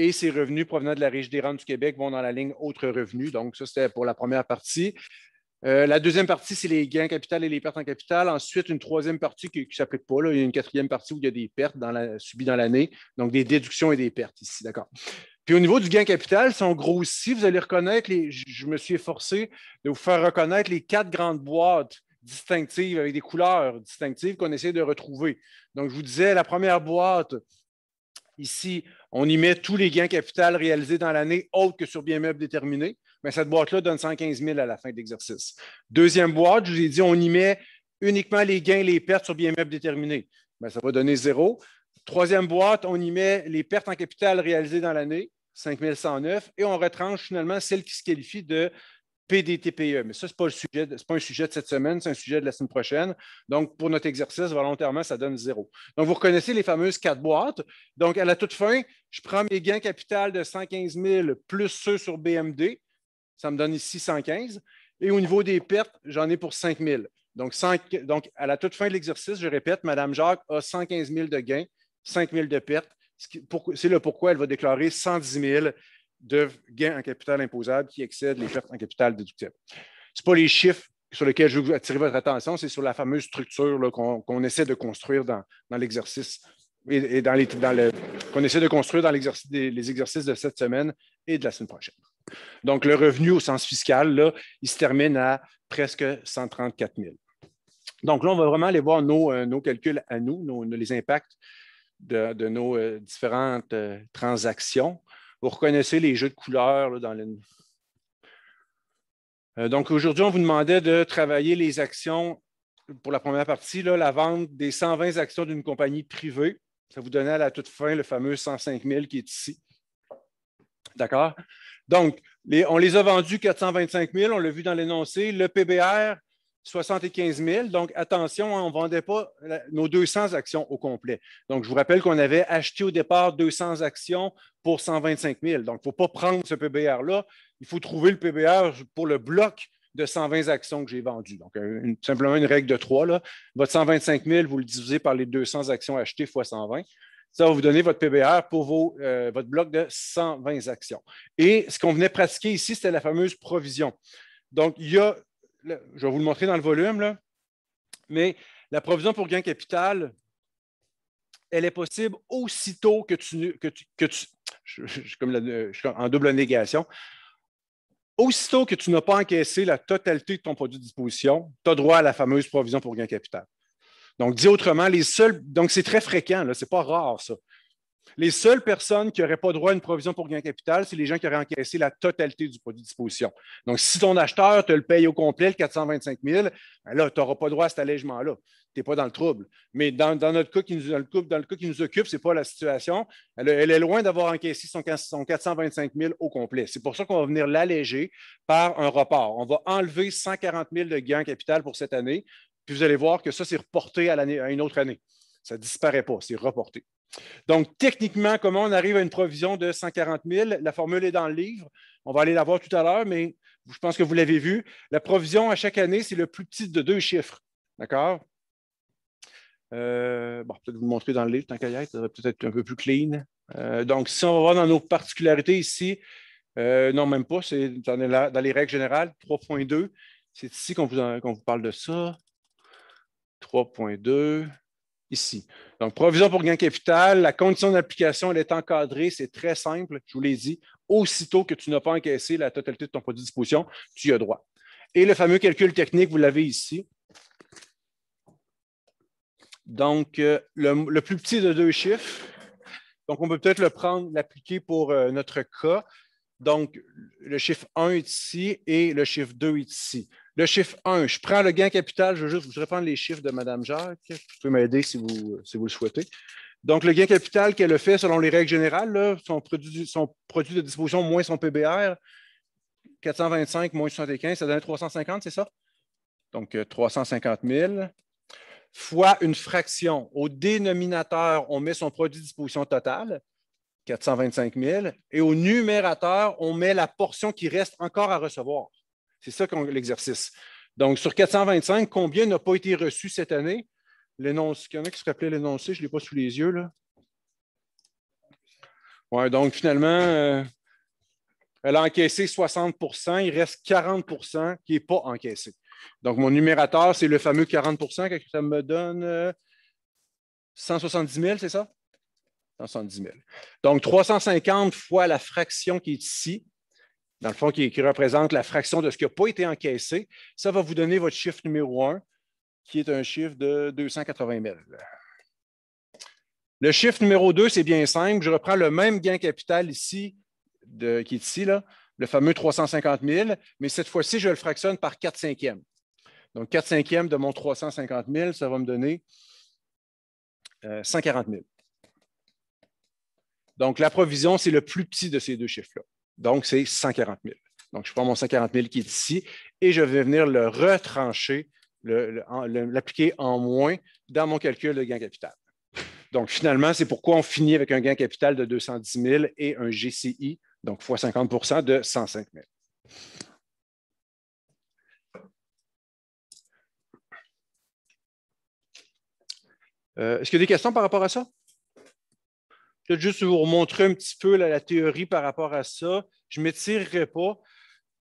et ces revenus provenant de la Régie des rentes du Québec vont dans la ligne autres revenus. Donc, ça, c'était pour la première partie. Euh, la deuxième partie, c'est les gains en capital et les pertes en capital. Ensuite, une troisième partie qui ne s'applique pas. Il y a une quatrième partie où il y a des pertes subies dans l'année, donc des déductions et des pertes ici, d'accord. Puis au niveau du gain capital, si on grossit, vous allez reconnaître, je me suis efforcé de vous faire reconnaître les quatre grandes boîtes distinctives avec des couleurs distinctives qu'on essaie de retrouver. Donc, je vous disais, la première boîte, Ici, on y met tous les gains capital réalisés dans l'année, autres que sur bien meubles déterminés. Mais cette boîte-là donne 115 000 à la fin de l'exercice. Deuxième boîte, je vous ai dit, on y met uniquement les gains et les pertes sur bien meubles déterminés. ça va donner zéro. Troisième boîte, on y met les pertes en capital réalisées dans l'année, 5 109, et on retranche finalement celles qui se qualifient de PDTPE, mais ça, ce n'est pas, le sujet pas un sujet de cette semaine, c'est un sujet de la semaine prochaine. Donc, pour notre exercice, volontairement, ça donne zéro. Donc, vous reconnaissez les fameuses quatre boîtes. Donc, à la toute fin, je prends mes gains capital de 115 000 plus ceux sur BMD. Ça me donne ici 115. Et au niveau des pertes, j'en ai pour 5 000. Donc, donc, à la toute fin de l'exercice, je répète, Mme Jacques a 115 000 de gains, 5 000 de pertes. C'est le pourquoi elle va déclarer 110 000 de gains en capital imposable qui excèdent les pertes en capital déductibles. Ce pas les chiffres sur lesquels je veux attirer votre attention, c'est sur la fameuse structure qu'on essaie de construire dans, l'exercice et, dans les, qu'on essaie de construire dans les, exercices de cette semaine et de la semaine prochaine. Donc, le revenu au sens fiscal, là, il se termine à presque 134 000. Donc là, on va vraiment aller voir nos, euh, calculs à nous, les impacts de, nos euh, différentes euh, transactions. Vous reconnaissez les jeux de couleurs dans le. Euh, donc aujourd'hui, on vous demandait de travailler les actions pour la première partie, la vente des 120 actions d'une compagnie privée. Ça vous donnait à la toute fin le fameux 105 000 qui est ici. D'accord? Donc, on les a vendus 425 000, on l'a vu dans l'énoncé. Le PBR, 75 000. Donc, attention, hein, on ne vendait pas nos 200 actions au complet. Donc, je vous rappelle qu'on avait acheté au départ 200 actions pour 125 000. Donc, il ne faut pas prendre ce PBR-là. Il faut trouver le PBR pour le bloc de 120 actions que j'ai vendu. Donc, euh, simplement une règle de 3. Là. Votre 125 000, vous le divisez par les 200 actions achetées fois 120. Ça va vous donner votre PBR pour vos, euh, votre bloc de 120 actions. Et ce qu'on venait pratiquer ici, c'était la fameuse provision. Donc, il y a je vais vous le montrer dans le volume, mais la provision pour gain capital, elle est possible aussitôt que tu. Que comme en double négation. Aussitôt que tu n'as pas encaissé la totalité de ton produit de disposition, tu as droit à la fameuse provision pour gain capital. Donc, dit autrement, les seuls. Donc, c'est très fréquent, ce n'est pas rare, ça. Les seules personnes qui n'auraient pas droit à une provision pour gain capital, c'est les gens qui auraient encaissé la totalité du produit de disposition. Donc, si ton acheteur te le paye au complet, le 425 000, ben là, tu n'auras pas droit à cet allègement-là. Tu n'es pas dans le trouble. Mais dans, notre cas qui nous, dans le, cas qui nous occupe, ce n'est pas la situation. Elle, est loin d'avoir encaissé son, 425 000 au complet. C'est pour ça qu'on va venir l'alléger par un report. On va enlever 140 000 de gain capital pour cette année. Puis vous allez voir que ça, c'est reporté à, à une autre année. Ça ne disparaît pas, c'est reporté. Donc, techniquement, comment on arrive à une provision de 140 000? La formule est dans le livre. On va aller la voir tout à l'heure, mais je pense que vous l'avez vu. La provision à chaque année, c'est le plus petit de deux chiffres. D'accord? Euh, bon, peut-être vous montrer dans le livre, tant qu'à y être, ça peut-être être un peu plus clean. Euh, donc, si on va voir dans nos particularités ici, euh, non, même pas, c'est dans, les règles générales, 3.2. C'est ici qu'on vous parle de ça. 3.2 ici. Donc, provision pour gain capital, la condition d'application, elle est encadrée, c'est très simple, je vous l'ai dit. Aussitôt que tu n'as pas encaissé la totalité de ton produit de disposition, tu y as droit. Et le fameux calcul technique, vous l'avez ici. Donc, euh, le, plus petit de deux chiffres. Donc, on peut peut-être le prendre, l'appliquer pour euh, notre cas. Donc, le chiffre 1 est ici et le chiffre 2 est ici. Le chiffre 1, je prends le gain capital, je veux juste vous reprendre les chiffres de Mme Jacques. Vous pouvez m'aider si vous, le souhaitez. Donc, le gain capital qu'elle a fait selon les règles générales, son, produit, de disposition moins son PBR, 425 moins 75, ça donne 350, c'est ça? Donc, 350 euh, 000 fois une fraction. Au dénominateur, on met son produit de disposition totale. 425 000. Et au numérateur, on met la portion qui reste encore à recevoir. C'est ça l'exercice. Donc, sur 425, combien n'a pas été reçu cette année? L'énoncé, il y en a qui se rappelaient l'énoncé, je ne l'ai pas sous les yeux. Là. Ouais, donc, finalement, euh, elle a encaissé 60 il reste 40 qui n'est pas encaissé. Donc, mon numérateur, c'est le fameux 40 que ça me donne 170 euh, 000, c'est ça? Donc, 350 fois la fraction qui est ici, dans le fond, qui, représente la fraction de ce qui n'a pas été encaissé, ça va vous donner votre chiffre numéro 1, qui est un chiffre de 280 000. Le chiffre numéro 2, c'est bien simple. Je reprends le même gain capital ici, qui est ici, là, le fameux 350 000, mais cette fois-ci, je le fractionne par 4 cinquièmes. Donc, 4 cinquièmes de mon 350 000, ça va me donner 140 euh, 000. Donc, la provision, c'est le plus petit de ces deux chiffres-là. Donc, c'est 140 000. Donc, je prends mon 140 000 qui est ici et je vais venir le retrancher, l'appliquer en moins dans mon calcul de gain capital. Donc, finalement, c'est pourquoi on finit avec un gain capital de 210 000 et un GCI, donc fois 50 de 105 000. Euh, est-ce qu'il y a des questions par rapport à ça? Peut-être juste vous remontrer un petit peu la théorie par rapport à ça. Je ne m'étirerai pas.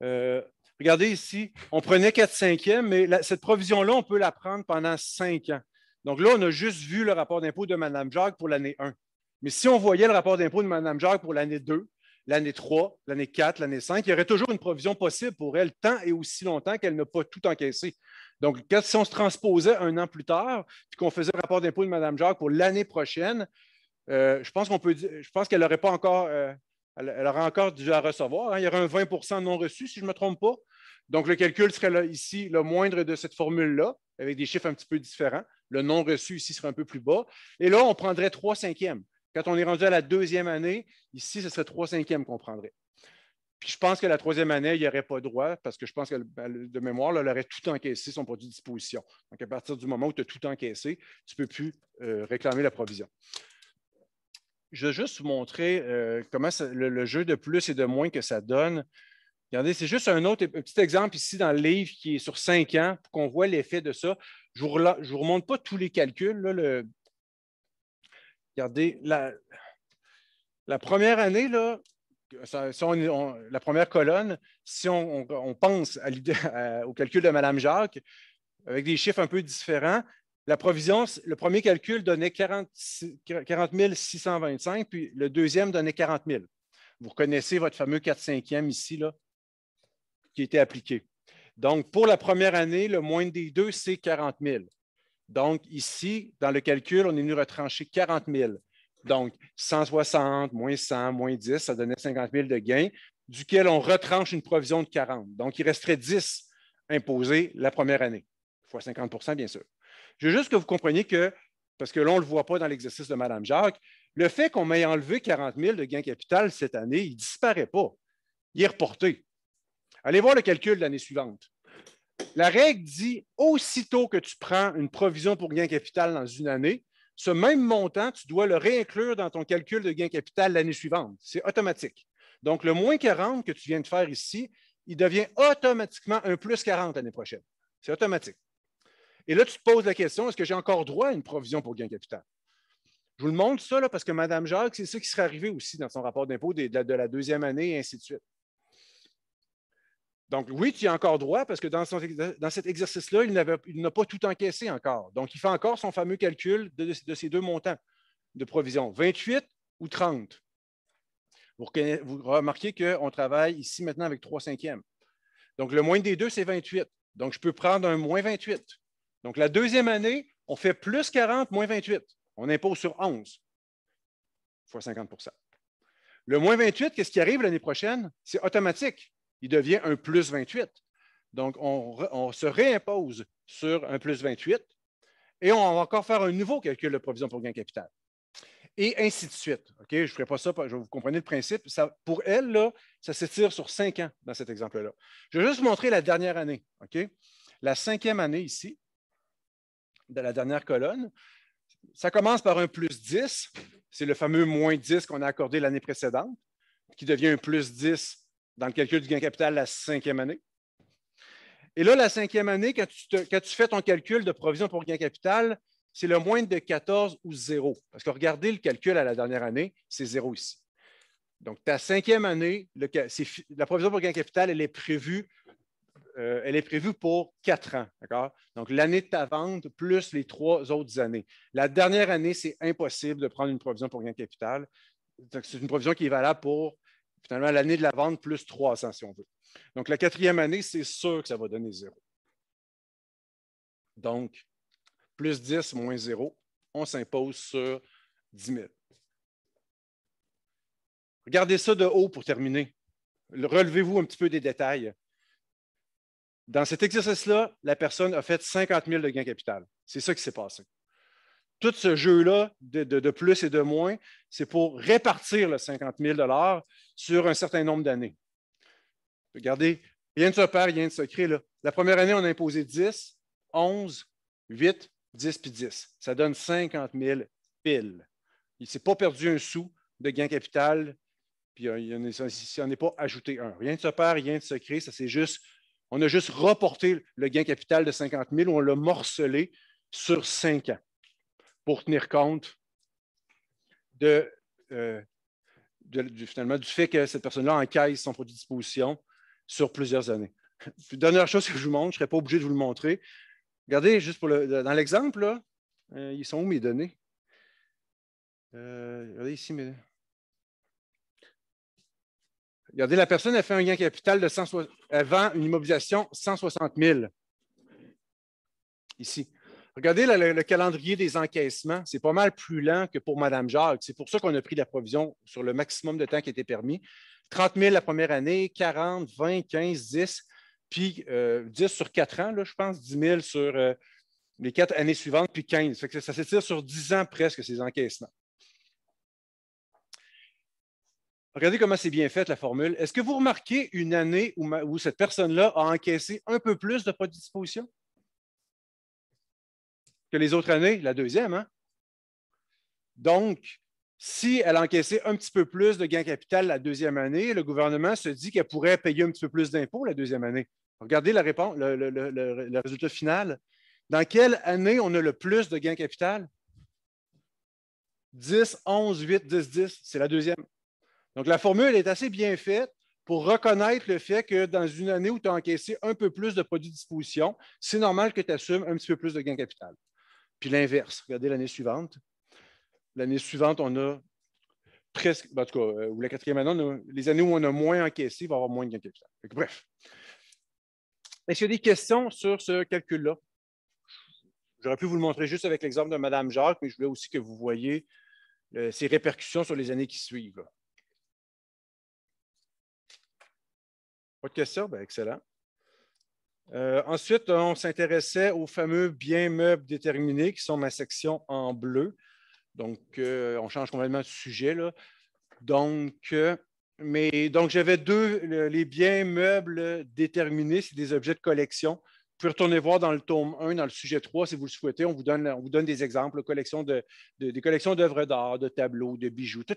Euh, regardez ici, on prenait 4 5e, mais cette provision-là, on peut la prendre pendant 5 ans. Donc là, on a juste vu le rapport d'impôt de Mme Jacques pour l'année 1. Mais si on voyait le rapport d'impôt de Mme Jacques pour l'année 2, l'année 3, l'année 4, l'année 5, il y aurait toujours une provision possible pour elle tant et aussi longtemps qu'elle n'a pas tout encaissé. Donc, si on se transposait un an plus tard, puis qu'on faisait le rapport d'impôt de Mme Jacques pour l'année prochaine, euh, je pense je pense qu'elle n'aurait encore, euh, elle, aurait encore dû à recevoir. Hein. Il y aurait un 20 non reçu, si je ne me trompe pas. Donc, le calcul serait ici le moindre de cette formule-là, avec des chiffres un petit peu différents. Le non reçu ici serait un peu plus bas. Et là, on prendrait 3 cinquièmes. Quand on est rendu à la deuxième année, ici, ce serait 3 cinquièmes qu'on prendrait. Puis je pense que la troisième année, il n'y aurait pas droit parce que je pense que ben, de mémoire, elle aurait tout encaissé son produit de disposition. Donc, à partir du moment où tu as tout encaissé, tu ne peux plus euh, réclamer la provision je vais juste vous montrer euh, comment le, jeu de plus et de moins que ça donne. Regardez, c'est juste un autre petit exemple ici dans le livre qui est sur cinq ans pour qu'on voit l'effet de ça. Je ne vous, remonte pas tous les calculs. Regardez, la, première année, là, la première colonne, si on, pense à au calcul de Mme Jacques, avec des chiffres un peu différents, la provision, le premier calcul donnait 40, 625, puis le deuxième donnait 40 000. Vous reconnaissez votre fameux 4 5e ici, là, qui était appliqué. Donc, pour la première année, le moins des deux, c'est 40 000. Donc, ici, dans le calcul, on est venu retrancher 40 000. Donc, 160, moins 100, moins 10, ça donnait 50 000 de gains, duquel on retranche une provision de 40. Donc, il resterait 10 imposés la première année, fois 50 bien sûr. Je veux juste que vous compreniez que, parce que là, on ne le voit pas dans l'exercice de Mme Jacques, le fait qu'on m'ait enlevé 40 000 de gains capital cette année, il ne disparaît pas. Il est reporté. Allez voir le calcul de l'année suivante. La règle dit aussitôt que tu prends une provision pour gain capital dans une année, ce même montant, tu dois le réinclure dans ton calcul de gain capital l'année suivante. C'est automatique. Donc, le moins 40 que tu viens de faire ici, il devient automatiquement un plus 40 l'année prochaine. C'est automatique. Et là, tu te poses la question, est-ce que j'ai encore droit à une provision pour gain capital? Je vous le montre ça, parce que Mme Jacques, c'est ça qui serait arrivé aussi dans son rapport d'impôt de, la deuxième année et ainsi de suite. Donc, oui, tu as encore droit parce que dans, cet exercice-là, il n'a pas tout encaissé encore. Donc, il fait encore son fameux calcul de, ces deux montants de provision, 28 ou 30. Vous, vous remarquez qu'on travaille ici maintenant avec 3 cinquièmes. Donc, le moins des deux, c'est 28. Donc, je peux prendre un moins 28. Donc, la deuxième année, on fait plus 40, moins 28. On impose sur 11 fois 50 Le moins 28, qu'est-ce qui arrive l'année prochaine? C'est automatique. Il devient un plus 28. Donc, on, se réimpose sur un plus 28 et on va encore faire un nouveau calcul de provision pour gain capital. Et ainsi de suite. Je ne ferai pas ça, je vous comprenez le principe. pour elle, là, ça s'étire sur 5 ans dans cet exemple-là. Je vais juste vous montrer la dernière année. La cinquième année ici, de la dernière colonne. Ça commence par un plus 10, c'est le fameux moins 10 qu'on a accordé l'année précédente, qui devient un plus 10 dans le calcul du gain capital la cinquième année. Et là, la cinquième année, quand tu, fais ton calcul de provision pour gain capital, c'est le moins de 14 ou 0. Parce que regardez le calcul à la dernière année, c'est 0 ici. Donc, ta cinquième année, la provision pour gain capital, elle est prévue euh, elle est prévue pour quatre ans. Donc, l'année de ta vente plus les trois autres années. La dernière année, c'est impossible de prendre une provision pour gain capital. C'est une provision qui est valable pour finalement l'année de la vente plus trois ans, si on veut. Donc, la quatrième année, c'est sûr que ça va donner zéro. Donc, plus 10 moins 0, on s'impose sur 10 000. Regardez ça de haut pour terminer. Relevez-vous un petit peu des détails. Dans cet exercice-là, la personne a fait 50 000 de gains capital. C'est ça qui s'est passé. Tout ce jeu-là de, plus et de moins, c'est pour répartir le 50 000 sur un certain nombre d'années. Regardez, rien ne se perd, rien ne se La première année, on a imposé 10, 11, 8, 10 puis 10. Ça donne 50 000 piles. Il ne s'est pas perdu un sou de gain capital, puis euh, il n'en en est pas ajouté un. Rien ne se perd, rien de secret. ça c'est juste on a juste reporté le gain capital de 50 000, on l'a morcelé sur 5 ans pour tenir compte euh, de, du, finalement, du fait que cette personne-là encaisse son produit de disposition sur plusieurs années. (laughs) dernière chose que je vous montre, je ne serais pas obligé de vous le montrer. Regardez, juste dans l'exemple, euh, ils sont où mes données? Euh, regardez ici, mes, Regardez, la personne a fait un gain capital de euh, une immobilisation 160 000 ici. Regardez le, calendrier des encaissements. C'est pas mal plus lent que pour Mme Jacques. C'est pour ça qu'on a pris la provision sur le maximum de temps qui était permis. 30 000 la première année, 40, 20, 15, 10, puis 10 euh, sur 4 ans, là, je pense, 10 000 sur euh, les 4 années suivantes, puis 15. ça, ça s'étire sur 10 ans presque, ces encaissements. Regardez comment c'est bien fait la formule. Est-ce que vous remarquez une année où, cette personne-là a encaissé un peu plus de produits de disposition que les autres années, la deuxième? Hein? Donc, si elle a encaissé un petit peu plus de gains capital la deuxième année, le gouvernement se dit qu'elle pourrait payer un petit peu plus d'impôts la deuxième année. Regardez la réponse, le, résultat final. Dans quelle année on a le plus de gains capital? 10, 11, 8, 10, 10. C'est la deuxième. Donc, la formule est assez bien faite pour reconnaître le fait que dans une année où tu as encaissé un peu plus de produits de disposition, c'est normal que tu assumes un petit peu plus de gains capital. Puis l'inverse, regardez l'année suivante. L'année suivante, on a presque, en tout cas, euh, ou la quatrième année, les années où on a moins encaissé, il va y avoir moins de gains capital. bref. Est-ce qu'il y a des questions sur ce calcul-là? J'aurais pu vous le montrer juste avec l'exemple de Mme Jacques, mais je voulais aussi que vous voyez euh, ses répercussions sur les années qui suivent. Pas de questions? Ben, excellent. Euh, ensuite, on s'intéressait aux fameux biens meubles déterminés qui sont ma section en bleu. Donc, euh, on change complètement de sujet. Là. Donc, euh, donc, j'avais deux, les biens meubles déterminés, c'est des objets de collection. Vous pouvez retourner voir dans le tome 1, dans le sujet 3, si vous le souhaitez. On vous donne, des exemples, des collections d'œuvres d'art, de tableaux, de bijoux, tous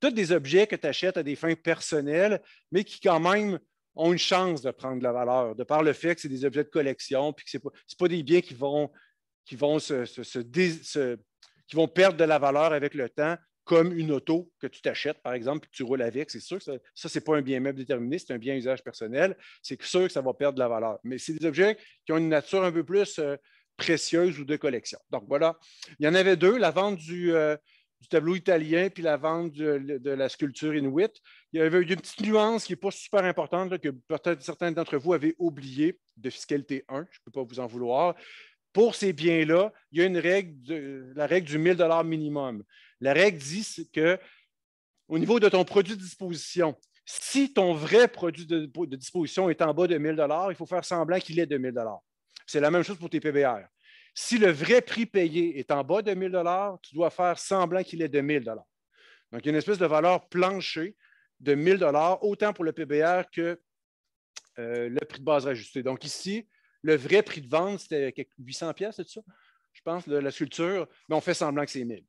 toutes des objets que tu achètes à des fins personnelles, mais qui quand même ont une chance de prendre de la valeur, de par le fait que c'est des objets de collection, puis que ce ne pas, pas, des biens qui vont, qui, vont se, qui vont perdre de la valeur avec le temps, comme une auto que tu t'achètes, par exemple, puis que tu roules avec. C'est sûr que ça, ce n'est pas un bien même déterminé, c'est un bien usage personnel. C'est sûr que ça va perdre de la valeur. Mais c'est des objets qui ont une nature un peu plus euh, précieuse ou de collection. Donc voilà. Il y en avait deux, la vente du... Euh, du tableau italien puis la vente de, la sculpture inuit. Il y avait une petite nuance qui n'est pas super importante, que peut-être certains d'entre vous avaient oublié de fiscalité 1, je ne peux pas vous en vouloir. Pour ces biens-là, il y a une règle, la règle du 1 000 minimum. La règle dit que, au niveau de ton produit de disposition, si ton vrai produit de, disposition est en bas de 1000 il faut faire semblant qu'il est de 1 000 C'est la même chose pour tes PBR. Si le vrai prix payé est en bas de 1 000 tu dois faire semblant qu'il est de 1 000 Donc, il y a une espèce de valeur planchée de 1 000 autant pour le PBR que euh, le prix de base ajusté. Donc, ici, le vrai prix de vente, c'était 800 pièces, c'est ça? Je pense, la sculpture, mais on fait semblant que c'est 1 000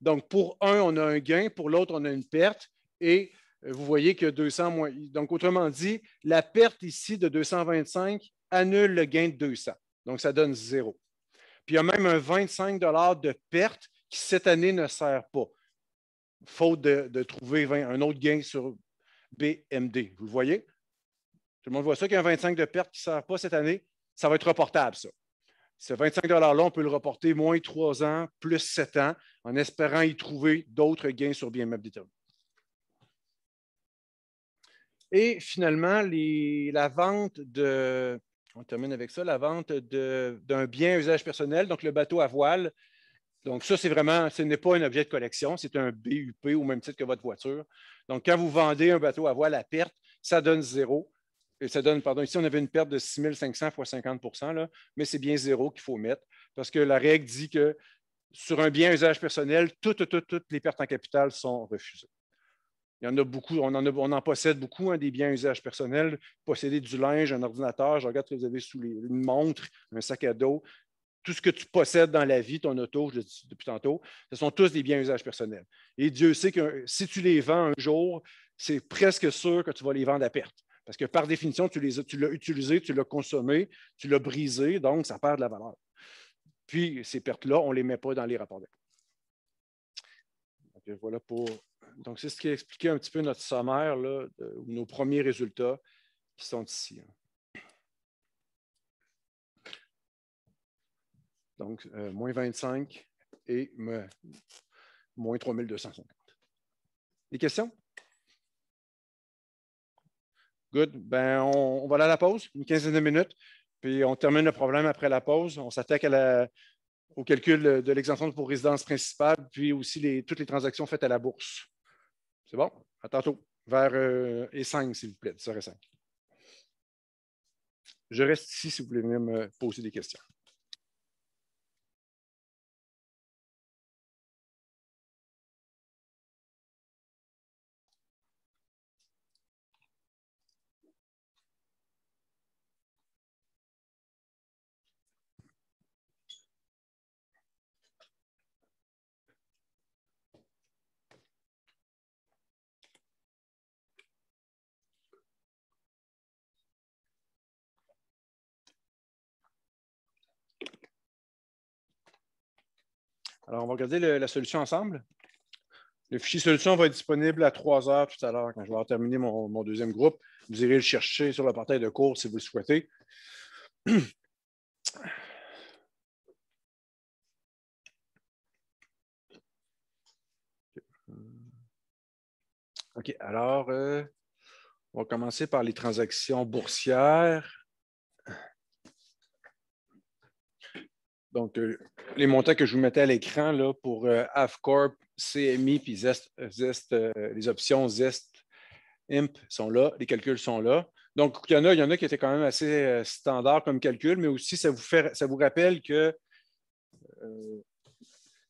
Donc, pour un, on a un gain, pour l'autre, on a une perte, et euh, vous voyez que 200 moins. Donc, autrement dit, la perte ici de 225 annule le gain de 200. Donc, ça donne zéro il y a même un 25 de perte qui, cette année, ne sert pas. Faute de, trouver un autre gain sur BMD. Vous le voyez? Tout le monde voit ça, qu'il y a un 25 de perte qui ne sert pas cette année. Ça va être reportable, ça. Ce 25 $-là, on peut le reporter moins 3 ans, plus 7 ans, en espérant y trouver d'autres gains sur BMD. Et finalement, la vente de on termine avec ça, la vente d'un bien usage personnel, donc le bateau à voile. Donc, ça, c'est vraiment, ce n'est pas un objet de collection, c'est un BUP au même titre que votre voiture. Donc, quand vous vendez un bateau à voile à perte, ça donne zéro. Et ça donne, pardon, ici, on avait une perte de 6500 fois 50 là, mais c'est bien zéro qu'il faut mettre parce que la règle dit que sur un bien usage personnel, toutes, toutes, toutes les pertes en capital sont refusées. Il y en a beaucoup, on en, possède beaucoup, hein, des biens à usage personnel, posséder du linge, un ordinateur, je regarde ce que vous avez sous les, une montre, un sac à dos, tout ce que tu possèdes dans la vie, ton auto, je depuis tantôt, ce sont tous des biens à usage personnel. Et Dieu sait que si tu les vends un jour, c'est presque sûr que tu vas les vendre à perte. Parce que par définition, tu l'as tu utilisé, tu l'as consommé, tu l'as brisé, donc ça perd de la valeur. Puis ces pertes-là, on ne les met pas dans les rapports d'aide. Voilà pour donc, c'est ce qui expliquait un petit peu notre sommaire, nos premiers résultats qui sont ici. Hein. Donc, euh, moins 25 et moins 3250. Des questions? Good. Ben, on, va aller à la pause, une quinzaine de minutes, puis on termine le problème après la pause. On s'attaque au calcul de l'exemption pour résidence principale, puis aussi toutes les transactions faites à la bourse. C'est bon? À tantôt. Vers E5, euh, s'il vous plaît, 10 h 5. Je reste ici si vous voulez venir me poser des questions. Alors, on va regarder la solution ensemble. Le fichier solution va être disponible à 3 heures tout à l'heure, quand je vais terminer mon, deuxième groupe. Vous irez le chercher sur le portail de cours si vous le souhaitez. OK, alors, euh, on va commencer par les transactions boursières. Donc, euh, les montants que je vous mettais à l'écran là, pour euh, AFCorp, CMI, puis euh, les options Zest, IMP sont là, les calculs sont là. Donc, il y en a, il y en a qui étaient quand même assez standards comme calcul, mais aussi ça vous, fait, ça vous rappelle que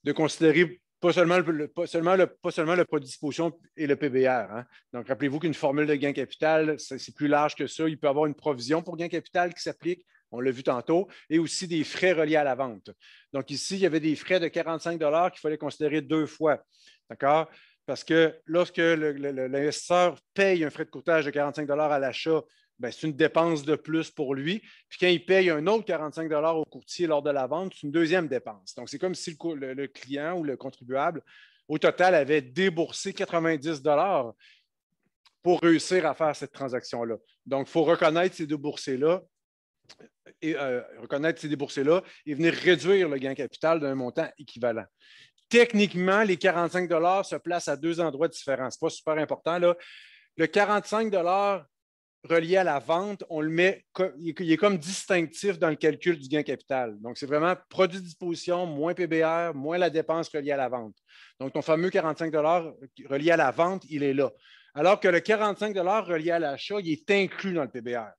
de considérer pas seulement le, seulement pas seulement le produit de disposition et le PBR. Hein. Donc, rappelez-vous qu'une formule de gain capital, c'est plus large que ça. Il peut y avoir une provision pour gain capital qui s'applique on l'a vu tantôt, et aussi des frais reliés à la vente. Donc ici, il y avait des frais de 45 qu'il fallait considérer deux fois. D'accord? Parce que lorsque l'investisseur paye un frais de courtage de 45 à l'achat, ben, c'est une dépense de plus pour lui. Puis quand il paye un autre 45 au courtier lors de la vente, c'est une deuxième dépense. Donc, c'est comme si le, client ou le contribuable, au total, avait déboursé 90 pour réussir à faire cette transaction-là. Donc, il faut reconnaître ces déboursés-là et, euh, reconnaître ces déboursés-là et venir réduire le gain capital d'un montant équivalent. Techniquement, les 45 se placent à deux endroits différents. Ce n'est pas super important. Là. Le 45 relié à la vente, on le met, il est comme distinctif dans le calcul du gain capital. Donc, c'est vraiment produit de disposition, moins PBR, moins la dépense reliée à la vente. Donc, ton fameux 45 relié à la vente, il est là. Alors que le 45 relié à l'achat, il est inclus dans le PBR.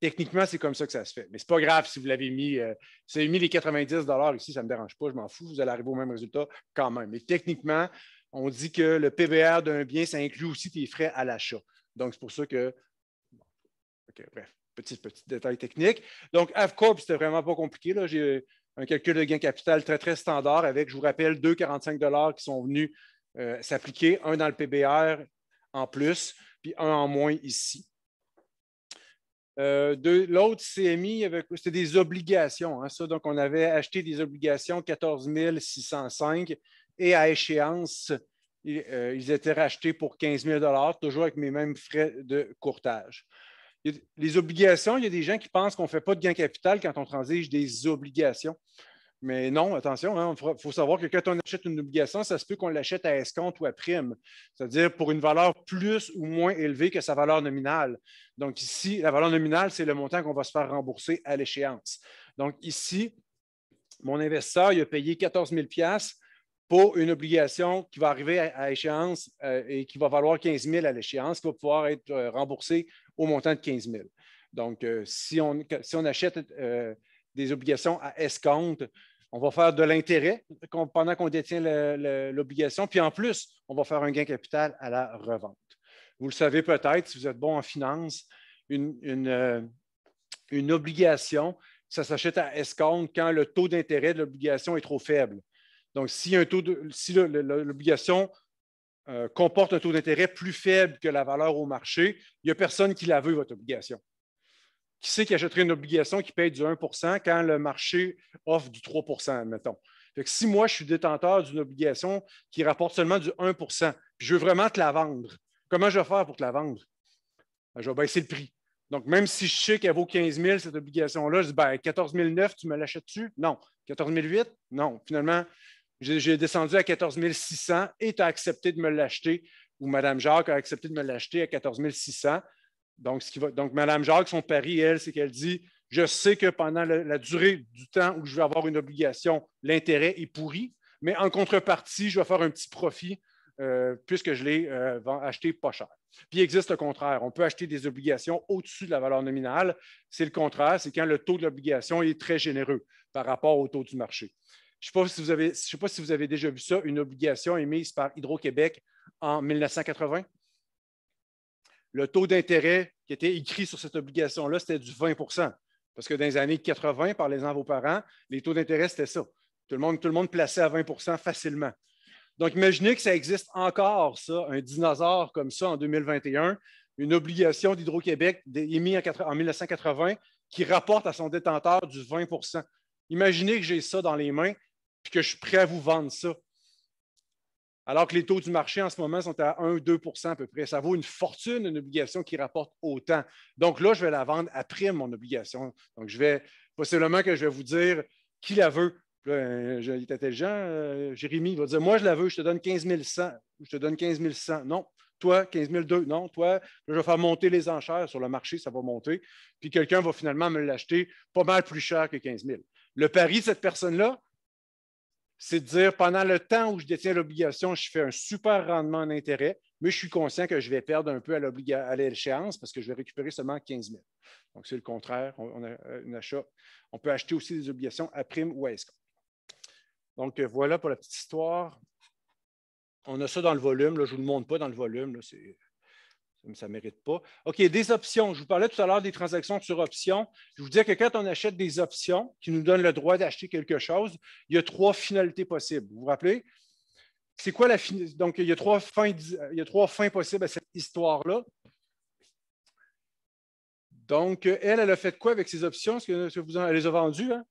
Techniquement, c'est comme ça que ça se fait. Mais ce n'est pas grave si vous l'avez mis. Euh, si vous avez mis les 90 ici, ça ne me dérange pas, je m'en fous, vous allez arriver au même résultat quand même. Mais techniquement, on dit que le PBR d'un bien, ça inclut aussi tes frais à l'achat. Donc, c'est pour ça que. OK, bref, petit, petit détail technique. Donc, ce c'était vraiment pas compliqué. Là. J'ai euh, un calcul de gain capital très, très standard avec, je vous rappelle, 2,45 qui sont venus euh, s'appliquer, un dans le PBR en plus, puis un en moins ici. Euh, l'autre CMI, c'était des obligations. Hein, donc, on avait acheté des obligations 14 605 et à échéance, euh, ils, étaient rachetés pour 15 000 toujours avec mes mêmes frais de courtage. Les obligations, il y a des gens qui pensent qu'on ne fait pas de gain capital quand on transige des obligations. Mais non, attention, il hein, faut savoir que quand on achète une obligation, ça se peut qu'on l'achète à escompte ou à prime, c'est-à-dire pour une valeur plus ou moins élevée que sa valeur nominale. Donc ici, la valeur nominale, c'est le montant qu'on va se faire rembourser à l'échéance. Donc ici, mon investisseur, il a payé 14 000 pour une obligation qui va arriver à, échéance euh, et qui va valoir 15 000 à l'échéance, qui va pouvoir être euh, remboursée au montant de 15 000. Donc, euh, si on achète des obligations à escompte, on va faire de l'intérêt pendant qu'on détient l'obligation, puis en plus, on va faire un gain capital à la revente. Vous le savez peut-être, si vous êtes bon en finance, une, euh, obligation, ça s'achète à escompte quand le taux d'intérêt de l'obligation est trop faible. Donc, si, l'obligation euh, comporte un taux d'intérêt plus faible que la valeur au marché, il n'y a personne qui la veut, votre obligation qui c'est qui achèterait une obligation qui paye du 1 quand le marché offre du 3 mettons? si moi, je suis détenteur d'une obligation qui rapporte seulement du 1 je veux vraiment te la vendre, comment je vais faire pour te la vendre? Ben, je vais baisser le prix. Donc, même si je sais qu'elle vaut 15 000, cette obligation-là, je dis ben, 14 009, tu me l'achètes-tu? Non. 14 008? Non. Finalement, j'ai descendu à 14 600 et tu as accepté de me l'acheter, ou Mme Jacques a accepté de me l'acheter à 14 600. Donc, ce Mme Jacques, son pari, elle, c'est qu'elle dit Je sais que pendant la, durée du temps où je vais avoir une obligation, l'intérêt est pourri, mais en contrepartie, je vais faire un petit profit euh, puisque je l'ai euh, acheté pas cher. Puis il existe le contraire. On peut acheter des obligations au-dessus de la valeur nominale. C'est le contraire, c'est quand le taux de l'obligation est très généreux par rapport au taux du marché. Je ne sais, si vous avez, sais pas si vous avez déjà vu ça, une obligation émise par Hydro-Québec en 1980 le taux d'intérêt qui était écrit sur cette obligation-là, c'était du 20 Parce que dans les années 80, par en à vos parents, les taux d'intérêt, c'était ça. Tout le, monde, tout le monde plaçait à 20 facilement. Donc, imaginez que ça existe encore, ça, un dinosaure comme ça en 2021, une obligation d'Hydro-Québec émise en, 1980 qui rapporte à son détenteur du 20 Imaginez que j'ai ça dans les mains et que je suis prêt à vous vendre ça alors que les taux du marché en ce moment sont à 1-2 à peu près. Ça vaut une fortune, une obligation qui rapporte autant. Donc là, je vais la vendre après mon obligation. Donc, je vais possiblement que je vais vous dire qui la veut. Là, euh, il est intelligent, euh, Jérémy, il va dire Moi, je la veux, je te donne 15 100. Je te donne 15 100. Non. Toi, 15 200. Non. Toi, je vais faire monter les enchères sur le marché, ça va monter. Puis quelqu'un va finalement me l'acheter pas mal plus cher que 15 000. Le pari de cette personne-là, c'est de dire pendant le temps où je détiens l'obligation, je fais un super rendement en intérêt, mais je suis conscient que je vais perdre un peu à l'échéance parce que je vais récupérer seulement 15 000. Donc, c'est le contraire. On, euh, achat. On peut acheter aussi des obligations à prime ou à escompte. Donc, euh, voilà pour la petite histoire. On a ça dans le volume. je ne vous le montre pas dans le volume. C'est ça ne mérite pas. OK, des options. Je vous parlais tout à l'heure des transactions sur options. Je vous disais que quand on achète des options qui nous donnent le droit d'acheter quelque chose, il y a trois finalités possibles. Vous vous rappelez? C'est quoi la fin... Donc, il y, a trois fins, il trois fins possibles à cette histoire-là. Donc, elle, elle a fait quoi avec ses options? ce que, vous elle les a vendues? Hein?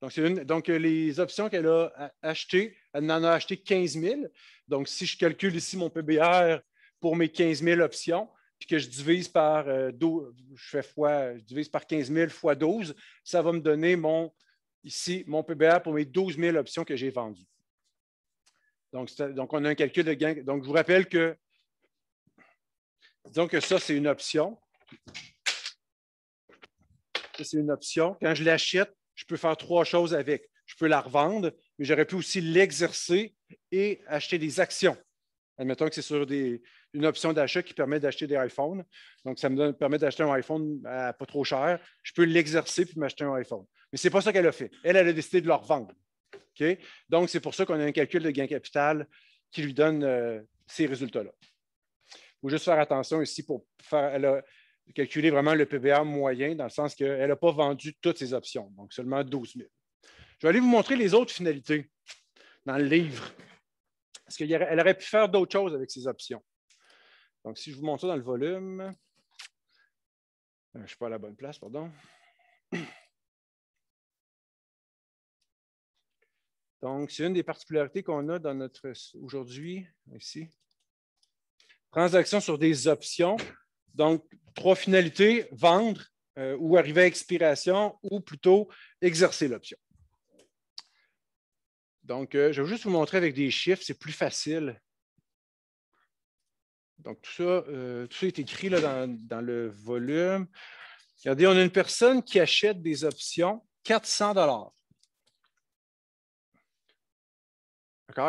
Donc, une, donc, les options qu'elle a achetées, elle en a acheté 15 000. Donc, si je calcule ici mon PBR pour mes 15 000 options, puis que je divise par, euh, je fais fois, je divise par 15 000 fois 12, ça va me donner mon, ici, mon PBR pour mes 12 000 options que j'ai vendues. Donc, donc, on a un calcul de gain. Donc, je vous rappelle que, disons que ça, c'est une option. c'est une option. Quand je l'achète, je peux faire trois choses avec. Je peux la revendre, mais j'aurais pu aussi l'exercer et acheter des actions. Admettons que c'est sur des, une option d'achat qui permet d'acheter des iPhones. Donc, ça me permet d'acheter un iPhone à pas trop cher. Je peux l'exercer puis m'acheter un iPhone. Mais ce n'est pas ça qu'elle a fait. Elle, elle a décidé de le revendre. Donc, c'est pour ça qu'on a un calcul de gain capital qui lui donne euh, ces résultats-là. Il faut juste faire attention ici pour faire. calculer vraiment le PBA moyen, dans le sens qu'elle n'a pas vendu toutes ses options, donc seulement 12 000. Je vais aller vous montrer les autres finalités dans le livre. Parce qu'elle aurait pu faire d'autres choses avec ses options. Donc, si je vous montre ça dans le volume, euh, je ne suis pas à la bonne place, pardon. (clears throat) Donc, c'est une des particularités qu'on a dans notre aujourd'hui, ici. Transaction sur des options. Donc, trois finalités, vendre euh, ou arriver à expiration ou plutôt exercer l'option. Donc, euh, je vais juste vous montrer avec des chiffres, c'est plus facile donc, tout ça, euh, tout ça est écrit dans, le volume. Regardez, on a une personne qui achète des options 400 D'accord?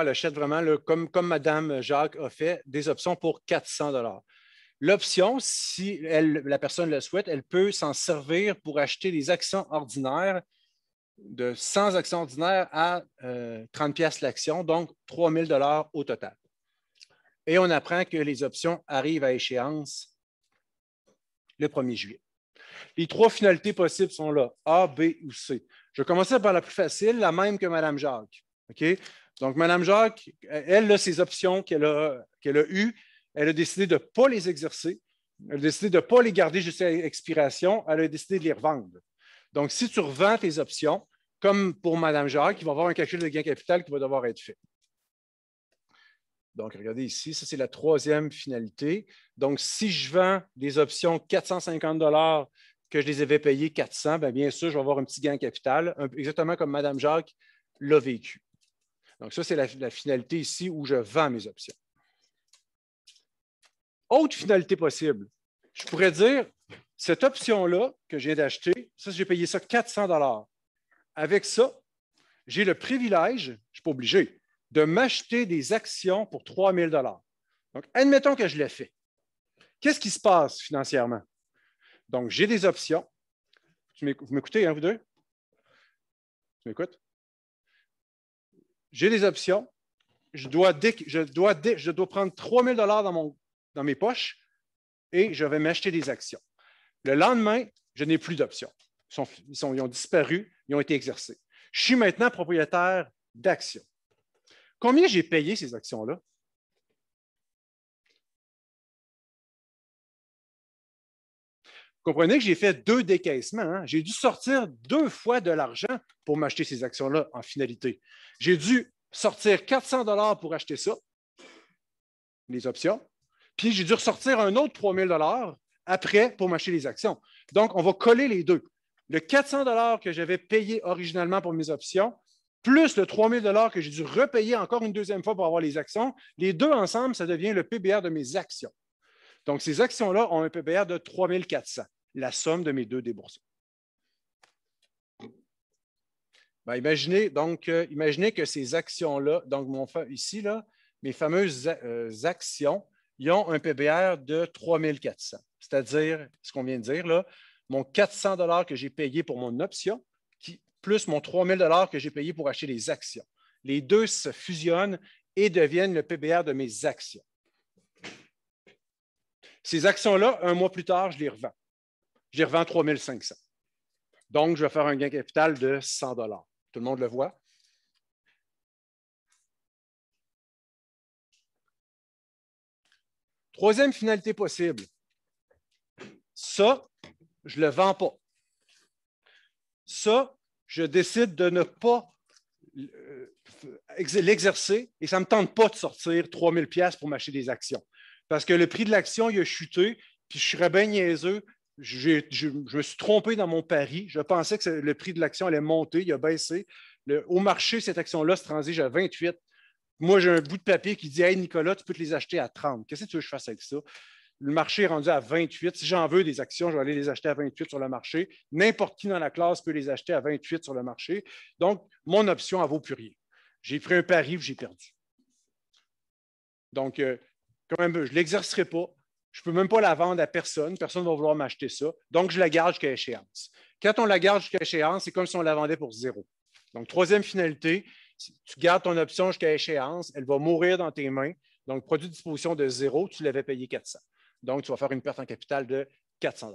Elle achète vraiment, comme, comme Mme Jacques a fait, des options pour 400 L'option, si la personne le souhaite, elle peut s'en servir pour acheter des actions ordinaires de 100 actions ordinaires à 30 euh, pièces l'action, donc 3 000 au total. Et on apprend que les options arrivent à échéance le 1er juillet. Les trois finalités possibles sont là, A, B ou C. Je vais commencer par la plus facile, la même que Mme Jacques. Donc, Mme Jacques, elle, a ses options qu'elle a, qu'elle a eues. Elle a décidé de ne pas les exercer. Elle a décidé de ne pas les garder jusqu'à expiration. Elle a décidé de les revendre. Donc, si tu revends tes options, comme pour Mme Jacques, il va y avoir un calcul de gain capital qui va devoir être fait. Donc, regardez ici, ça, c'est la troisième finalité. Donc, si je vends des options 450 que je les avais payées 400, ben, bien, sûr, je vais avoir un petit gain capital, exactement comme Mme Jacques l'a vécu. Donc, ça, c'est la, finalité ici où je vends mes options. Autre finalité possible, je pourrais dire, cette option-là que j'ai viens d'acheter, ça, j'ai payé ça 400 Avec ça, j'ai le privilège, je ne suis pas obligé, de m'acheter des actions pour 3 000 Donc, admettons que je l'ai fait. Qu'est-ce qui se passe financièrement? Donc, j'ai des options. Vous m'écoutez, hein, vous deux? Tu m'écoutes? J'ai des options. Je dois, je dois, je dois prendre 3 000 dans, mon, dans mes poches et je vais m'acheter des actions. Le lendemain, je n'ai plus d'options. Ils, ils, ont disparu, ils ont été exercés. Je suis maintenant propriétaire d'actions. Combien j'ai payé ces actions-là? Vous comprenez que j'ai fait deux décaissements. Hein? J'ai dû sortir deux fois de l'argent pour m'acheter ces actions-là en finalité. J'ai dû sortir 400 dollars pour acheter ça, les options, puis j'ai dû ressortir un autre 3000 dollars après pour m'acheter les actions. Donc, on va coller les deux. Le 400 dollars que j'avais payé originalement pour mes options, plus le 3 000 que j'ai dû repayer encore une deuxième fois pour avoir les actions, les deux ensemble, ça devient le PBR de mes actions. Donc, ces actions-là ont un PBR de 3 400, la somme de mes deux déboursés. Ben, imaginez, donc, euh, imaginez que ces actions-là, donc mon ici, là, mes fameuses euh, actions, ils ont un PBR de 3 400, c'est-à-dire ce qu'on vient de dire, là, mon 400 que j'ai payé pour mon option, plus mon 3 000 que j'ai payé pour acheter les actions. Les deux se fusionnent et deviennent le PBR de mes actions. Ces actions-là, un mois plus tard, je les revends. Je les revends 3 500. Donc, je vais faire un gain capital de 100 Tout le monde le voit? Troisième finalité possible. Ça, je ne le vends pas. Ça, je décide de ne pas euh, l'exercer et ça ne me tente pas de sortir 3000 pièces pour m'acheter des actions. Parce que le prix de l'action, il a chuté, puis je serais bien niaiseux. Je, me suis trompé dans mon pari. Je pensais que le prix de l'action allait monter, il a baissé. au marché, cette action-là se transige à 28. Moi, j'ai un bout de papier qui dit Hey, Nicolas, tu peux te les acheter à 30. Qu'est-ce que tu veux que je fasse avec ça? le marché est rendu à 28. Si j'en veux des actions, je vais aller les acheter à 28 sur le marché. N'importe qui dans la classe peut les acheter à 28 sur le marché. Donc, mon option, à vaut plus rien. J'ai pris un pari j'ai perdu. Donc, euh, quand même, je ne l'exercerai pas. Je ne peux même pas la vendre à personne. Personne ne va vouloir m'acheter ça. Donc, je la garde jusqu'à échéance. Quand on la garde jusqu'à échéance, c'est comme si on la vendait pour zéro. Donc, troisième finalité, tu gardes ton option jusqu'à échéance. Elle va mourir dans tes mains. Donc, produit de disposition de zéro, tu l'avais payé 400. Donc, tu vas faire une perte en capital de 400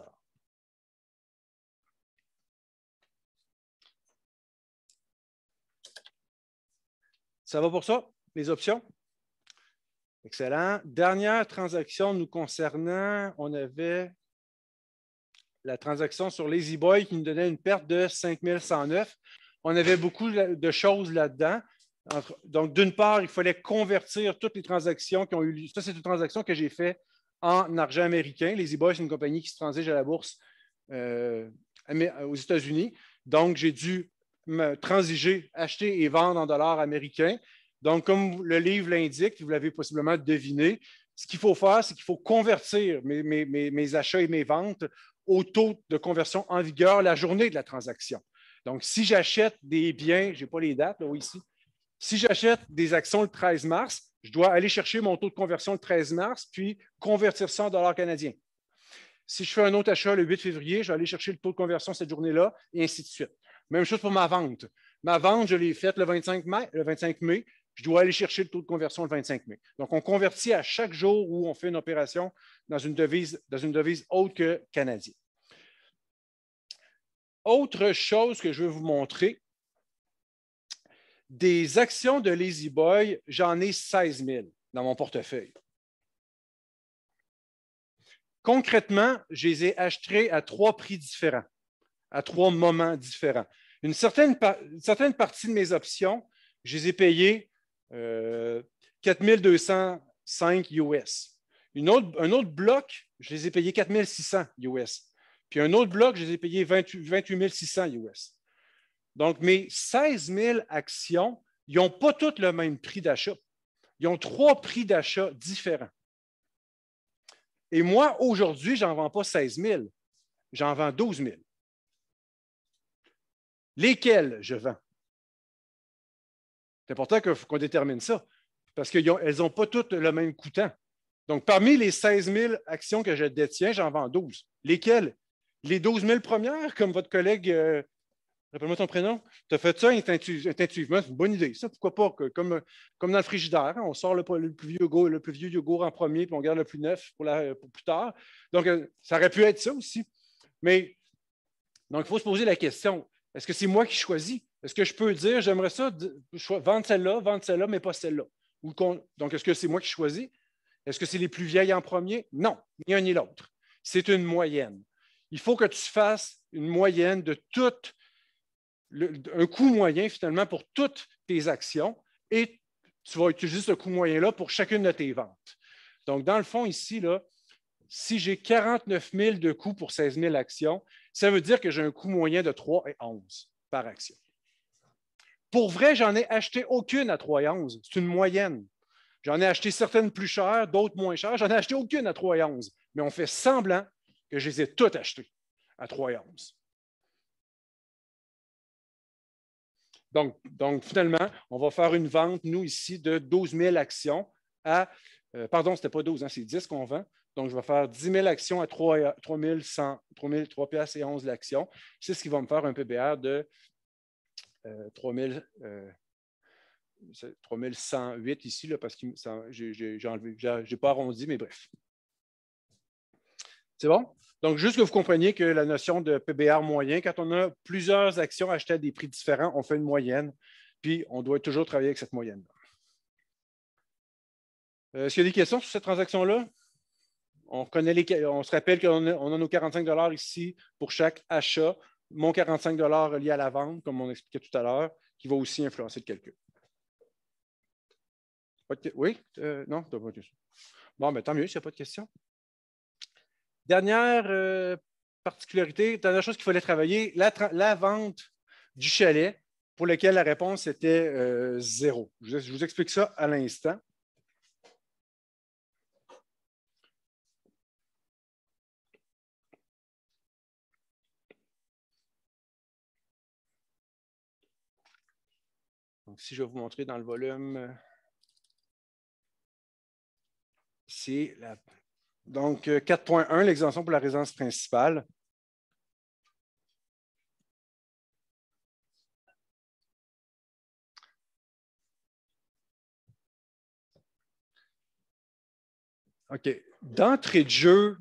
Ça va pour ça, les options? Excellent. Dernière transaction nous concernant, on avait la transaction sur Lazy Boy qui nous donnait une perte de 5109. On avait beaucoup de choses là-dedans. Donc, d'une part, il fallait convertir toutes les transactions qui ont eu lieu. Ça, c'est une transaction que j'ai faite en argent américain. Les eba c'est une compagnie qui se transige à la bourse euh, euh, aux États-Unis. Donc, j'ai dû me transiger, acheter et vendre en dollars américains. Donc, comme le livre l'indique, vous l'avez possiblement deviné, ce qu'il faut faire, c'est qu'il faut convertir mes, achats et mes ventes au taux de conversion en vigueur la journée de la transaction. Donc, si j'achète des biens, je n'ai pas les dates là, ici, si j'achète des actions le 13 mars, je dois aller chercher mon taux de conversion le 13 mars, puis convertir ça en dollars canadiens. Si je fais un autre achat le 8 février, je vais aller chercher le taux de conversion cette journée-là, et ainsi de suite. Même chose pour ma vente. Ma vente, je l'ai faite le 25 mai, le 25 mai, je dois aller chercher le taux de conversion le 25 mai. Donc, on convertit à chaque jour où on fait une opération dans une devise, dans une devise autre que canadienne. Autre chose que je veux vous montrer, des actions de Lazy Boy, j'en ai 16 000 dans mon portefeuille. Concrètement, je les ai achetées à trois prix différents, à trois moments différents. Une certaine, partie de mes options, je les ai payées 4 205 US. un autre bloc, je les ai payés 600 US. Puis un autre bloc, je les ai payés 28 600 US. Donc, mes 16 000 actions, ils n'ont pas toutes le même prix d'achat. Ils ont trois prix d'achat différents. Et moi, aujourd'hui, je n'en vends pas 16 000, j'en vends 12 000. Lesquelles je vends? C'est important qu'on détermine ça, parce qu'elles n'ont pas toutes le même coûtant. Donc, parmi les 16 000 actions que je détiens, j'en vends 12. Lesquelles? Les 12 000 premières, comme votre collègue euh, Rappelle-moi ton prénom. Tu as fait ça intuitivement, c'est une bonne idée. Ça, pourquoi pas? comme, dans le frigidaire, on sort le, plus vieux yogourt, le plus vieux en premier, puis on garde le plus neuf pour, pour plus tard. Donc, euh, ça aurait pu être ça aussi. Mais, donc, il faut se poser la question est-ce que c'est moi qui choisis? Est-ce que je peux dire j'aimerais ça, vendre celle-là, vendre celle-là, mais pas celle-là? donc, est-ce que c'est moi qui choisis? Est-ce que c'est les plus vieilles en premier? Non, ni un ni l'autre. C'est une moyenne. Il faut que tu fasses une moyenne de toutes un coût moyen finalement pour toutes tes actions et tu vas utiliser ce coût moyen-là pour chacune de tes ventes. Donc, dans le fond, ici, là, si j'ai 49 000 de coûts pour 16 000 actions, ça veut dire que j'ai un coût moyen de 3 et 11 par action. Pour vrai, j'en ai acheté aucune à 3,11. C'est une moyenne. J'en ai acheté certaines plus chères, d'autres moins chères. J'en ai acheté aucune à 3,11, Mais on fait semblant que je les ai toutes achetées à 3,11. Donc, finalement, on va faire une vente, nous, ici, de 12 000 actions à, euh, pardon, ce n'était pas 12, hein, c'est 10 qu'on vend. Donc, je vais faire 10 000 actions à 3, 3100, 3, 000, et 11 l'action. C'est ce qui va me faire un PBR de euh, 3 3108 euh, ici, là, parce que j'ai pas arrondi, mais bref. C'est bon? Donc, juste que vous compreniez que la notion de PBR moyen, quand on a plusieurs actions achetées à des prix différents, on fait une moyenne, puis on doit toujours travailler avec cette moyenne-là. Euh, est-ce qu'il y a des questions sur cette transaction-là? On, connaît on se rappelle qu'on a, nos 45 ici pour chaque achat, mon 45 lié à la vente, comme on expliquait tout à l'heure, qui va aussi influencer le calcul. Oui? Euh, non? Bon, mais ben, tant mieux s'il n'y a pas de questions. Dernière euh, particularité, dernière chose qu'il fallait travailler, la, vente du chalet, pour lequel la réponse était euh, zéro. Je, je vous explique ça à l'instant. Donc, si je vais vous montrer dans le volume, euh, c'est la donc, 4.1, euh, l'exemption pour la résidence principale. OK. D'entrée de jeu,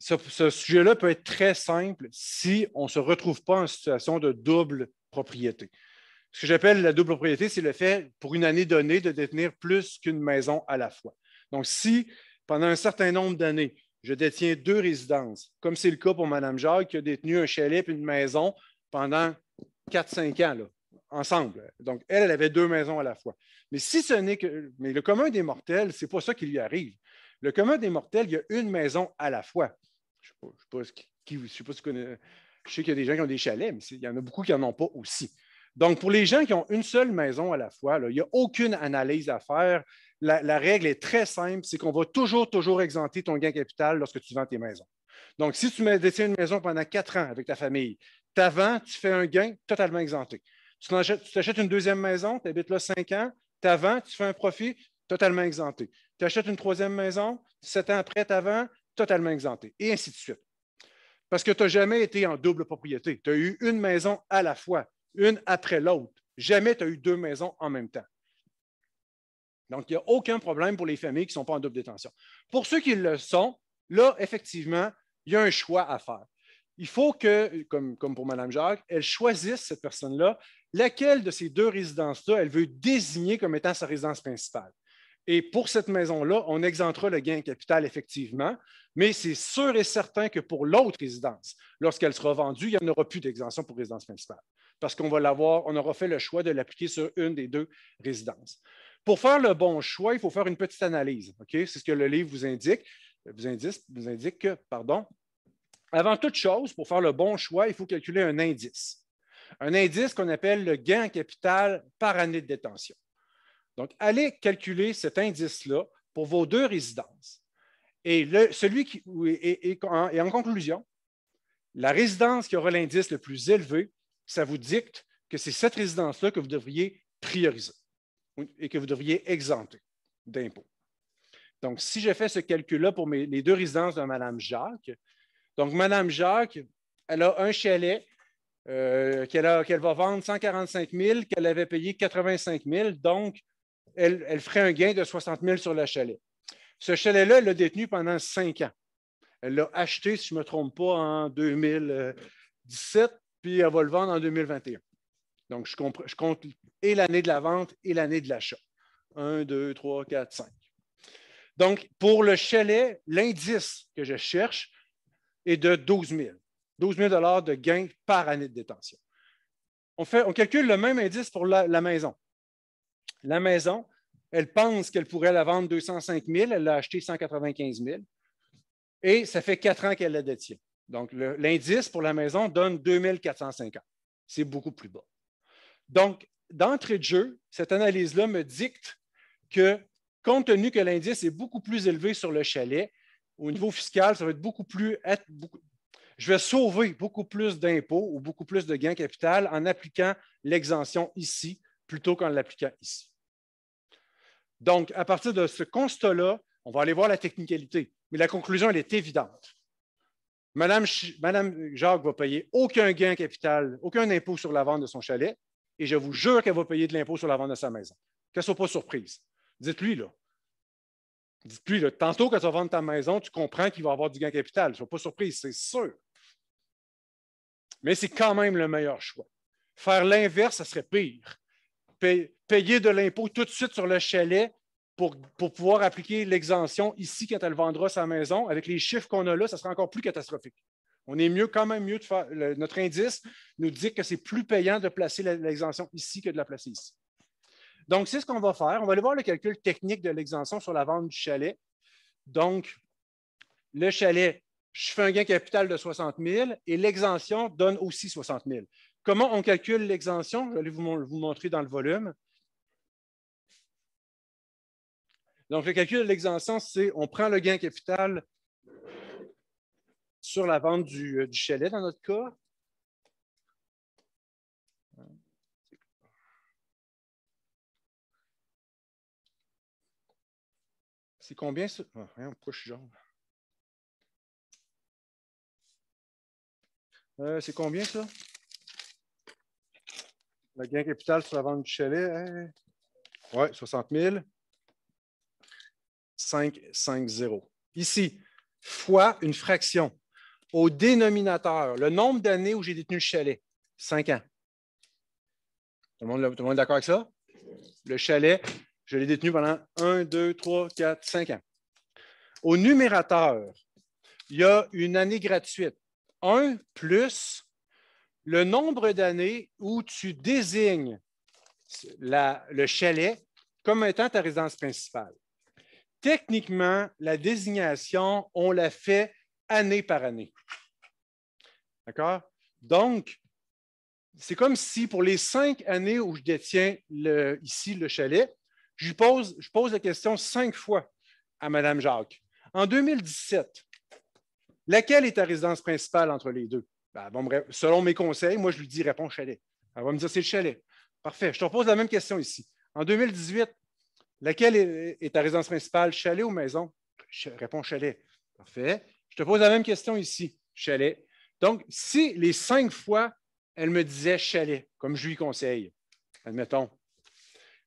ce, sujet-là peut être très simple si on ne se retrouve pas en situation de double propriété. Ce que j'appelle la double propriété, c'est le fait, pour une année donnée, de détenir plus qu'une maison à la fois. Donc, si pendant un certain nombre d'années, je détiens deux résidences, comme c'est le cas pour Mme Jacques, qui a détenu un chalet et une maison pendant 4-5 ans, là, ensemble. Donc, elle, elle avait deux maisons à la fois. Mais si ce n'est que. Mais le commun des mortels, ce n'est pas ça qui lui arrive. Le commun des mortels, il y a une maison à la fois. Je ne sais pas, qui, je sais Je sais qu'il y a des gens qui ont des chalets, mais il y en a beaucoup qui n'en ont pas aussi. Donc, pour les gens qui ont une seule maison à la fois, il n'y a aucune analyse à faire la, règle est très simple, c'est qu'on va toujours, toujours exempter ton gain capital lorsque tu vends tes maisons. Donc, si tu détiens une maison pendant quatre ans avec ta famille, tu vends, tu fais un gain totalement exempté. Tu t'achètes une deuxième maison, tu habites là cinq ans, tu vends, tu fais un profit totalement exempté. Tu achètes une troisième maison, sept ans après, tu vends, totalement exempté, et ainsi de suite. Parce que tu n'as jamais été en double propriété. Tu as eu une maison à la fois, une après l'autre. Jamais tu as eu deux maisons en même temps. Donc, il n'y a aucun problème pour les familles qui ne sont pas en double détention. Pour ceux qui le sont, là, effectivement, il y a un choix à faire. Il faut que, comme, pour Mme Jacques, elle choisisse cette personne-là, laquelle de ces deux résidences-là elle veut désigner comme étant sa résidence principale. Et pour cette maison-là, on exentera le gain capital, effectivement, mais c'est sûr et certain que pour l'autre résidence, lorsqu'elle sera vendue, il n'y en aura plus d'exemption pour résidence principale, parce qu'on va l'avoir, on aura fait le choix de l'appliquer sur une des deux résidences. Pour faire le bon choix, il faut faire une petite analyse. C'est ce que le livre vous indique. Vous indique, vous indique que, pardon, avant toute chose, pour faire le bon choix, il faut calculer un indice. Un indice qu'on appelle le gain en capital par année de détention. Donc, allez calculer cet indice-là pour vos deux résidences. Et, celui qui, et en conclusion, la résidence qui aura l'indice le plus élevé, ça vous dicte que c'est cette résidence-là que vous devriez prioriser et que vous devriez exempter d'impôts. Donc, si j'ai fait ce calcul-là pour les deux résidences de Mme Jacques, donc Mme Jacques, elle a un chalet euh, qu'elle va vendre 145 000, qu'elle avait payé 85 000, donc elle, elle, ferait un gain de 60 000 sur le chalet. Ce chalet-là, elle l'a détenu pendant cinq ans. Elle l'a acheté, si je ne me trompe pas, en 2017, euh, puis elle va le vendre en 2021. Donc, je, compte et l'année de la vente et l'année de l'achat. 1, 2, 3, 4, 5. Donc, pour le chalet, l'indice que je cherche est de 12 000. 12 000 de gains par année de détention. On, fait, on calcule le même indice pour la, maison. La maison, elle pense qu'elle pourrait la vendre 205 000, elle l'a acheté 195 000 et ça fait quatre ans qu'elle la détient. Donc, l'indice pour la maison donne 2 450. C'est beaucoup plus bas. Donc, d'entrée de jeu, cette analyse-là me dicte que, compte tenu que l'indice est beaucoup plus élevé sur le chalet, au niveau fiscal, ça va être beaucoup plus. je vais sauver beaucoup plus d'impôts ou beaucoup plus de gains capital en appliquant l'exemption ici plutôt qu'en l'appliquant ici. Donc, à partir de ce constat-là, on va aller voir la technicalité, mais la conclusion, elle est évidente. Madame, Madame Jacques va payer aucun gain capital, aucun impôt sur la vente de son chalet, et je vous jure qu'elle va payer de l'impôt sur la vente de sa maison. Qu'elle ne soit pas surprise. Dites-lui, là. Dites-lui, là, tantôt que tu vas vendre ta maison, tu comprends qu'il va avoir du gain capital. Ne sois pas surprise, c'est sûr. Mais c'est quand même le meilleur choix. Faire l'inverse, ça serait pire. Payer de l'impôt tout de suite sur le chalet pour, pour pouvoir appliquer l'exemption ici quand elle vendra sa maison, avec les chiffres qu'on a là, ça sera encore plus catastrophique. On est mieux, quand même mieux de faire. notre indice nous dit que c'est plus payant de placer l'exemption ici que de la placer ici. Donc, c'est ce qu'on va faire. On va aller voir le calcul technique de l'exemption sur la vente du chalet. Donc, le chalet, je fais un gain capital de 60 000 et l'exemption donne aussi 60 000. Comment on calcule l'exemption? Je vais vous, vous montrer dans le volume. Donc, le calcul de l'exemption, c'est on prend le gain capital sur la vente euh, du, chalet dans notre cas. C'est combien ça? Oh, c'est combien ça? Le gain capital sur la vente du chalet? Hein? Oui, 60 000. 5, 5, 0. Ici, fois une fraction au dénominateur, le nombre d'années où j'ai détenu le chalet. 5 ans. Tout le monde, est d'accord avec ça? Le chalet, je l'ai détenu pendant 1, 2, 3, 4, 5 ans. Au numérateur, il y a une année gratuite. 1 plus le nombre d'années où tu désignes le chalet comme étant ta résidence principale. Techniquement, la désignation, on la fait année par année. D'accord? Donc, c'est comme si pour les cinq années où je détiens ici le chalet, je pose, je pose la question cinq fois à Mme Jacques. En 2017, laquelle est ta résidence principale entre les deux? bon, selon mes conseils, moi, je lui dis réponds chalet. Elle va me dire c'est le chalet. Parfait. Je te repose la même question ici. En 2018, laquelle est, ta résidence principale, chalet ou maison? réponds chalet. Parfait. Je te pose la même question ici, chalet. Donc, si les cinq fois, elle me disait chalet, comme je lui conseille, admettons.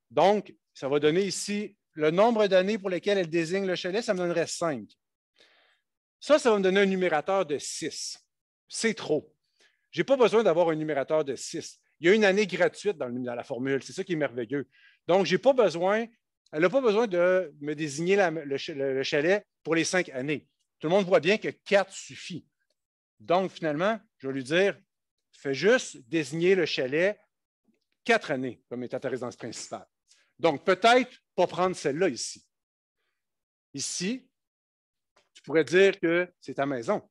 Donc, ça va donner ici le nombre d'années pour lesquelles elle désigne le chalet, ça me donnerait cinq. Ça, ça va me donner un numérateur de six. C'est trop. Je n'ai pas besoin d'avoir un numérateur de six. Il y a une année gratuite dans, la formule. C'est ça qui est merveilleux. Donc, j'ai pas besoin, elle n'a pas besoin de me désigner le, chalet pour les cinq années. Tout le monde voit bien que quatre suffit. Donc, finalement, je vais lui dire, fais juste désigner le chalet quatre années comme état ta résidence principale. Donc, peut-être pas prendre celle-là ici. Ici, tu pourrais dire que c'est ta maison,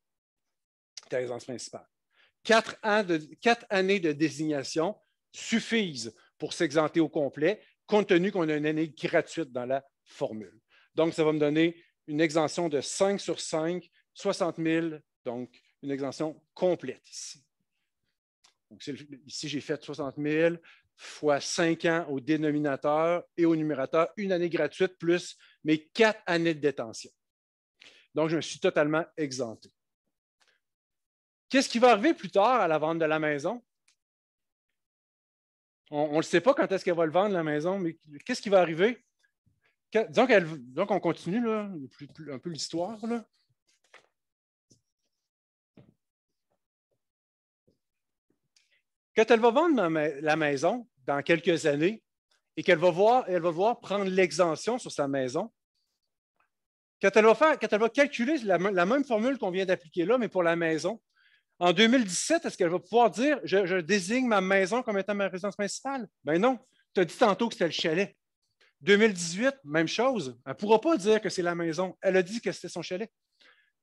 ta résidence principale. Quatre, quatre années de désignation suffisent pour s'exenter au complet, compte tenu qu'on a une année gratuite dans la formule. Donc, ça va me donner une exemption de 5 sur 5, 60 000, donc une exemption complète ici. Donc, ici, j'ai fait 60 000 fois 5 ans au dénominateur et au numérateur, une année gratuite plus mes quatre années de détention. Donc, je me suis totalement exempté. Qu'est-ce qui va arriver plus tard à la vente de la maison? On ne le sait pas quand est-ce qu'elle va le vendre, la maison, mais qu'est-ce qui va arriver? Disons, on qu'on continue un peu l'histoire. Quand elle va vendre la maison dans quelques années et qu'elle va voir, va voir prendre l'exemption sur sa maison, quand elle va, calculer la, même formule qu'on vient d'appliquer là, mais pour la maison, en 2017, est-ce qu'elle va pouvoir dire je, désigne ma maison comme étant ma résidence principale? Ben non. Tu as dit tantôt que c'est le chalet. 2018, même chose. Elle ne pourra pas dire que c'est la maison. Elle a dit que c'était son chalet.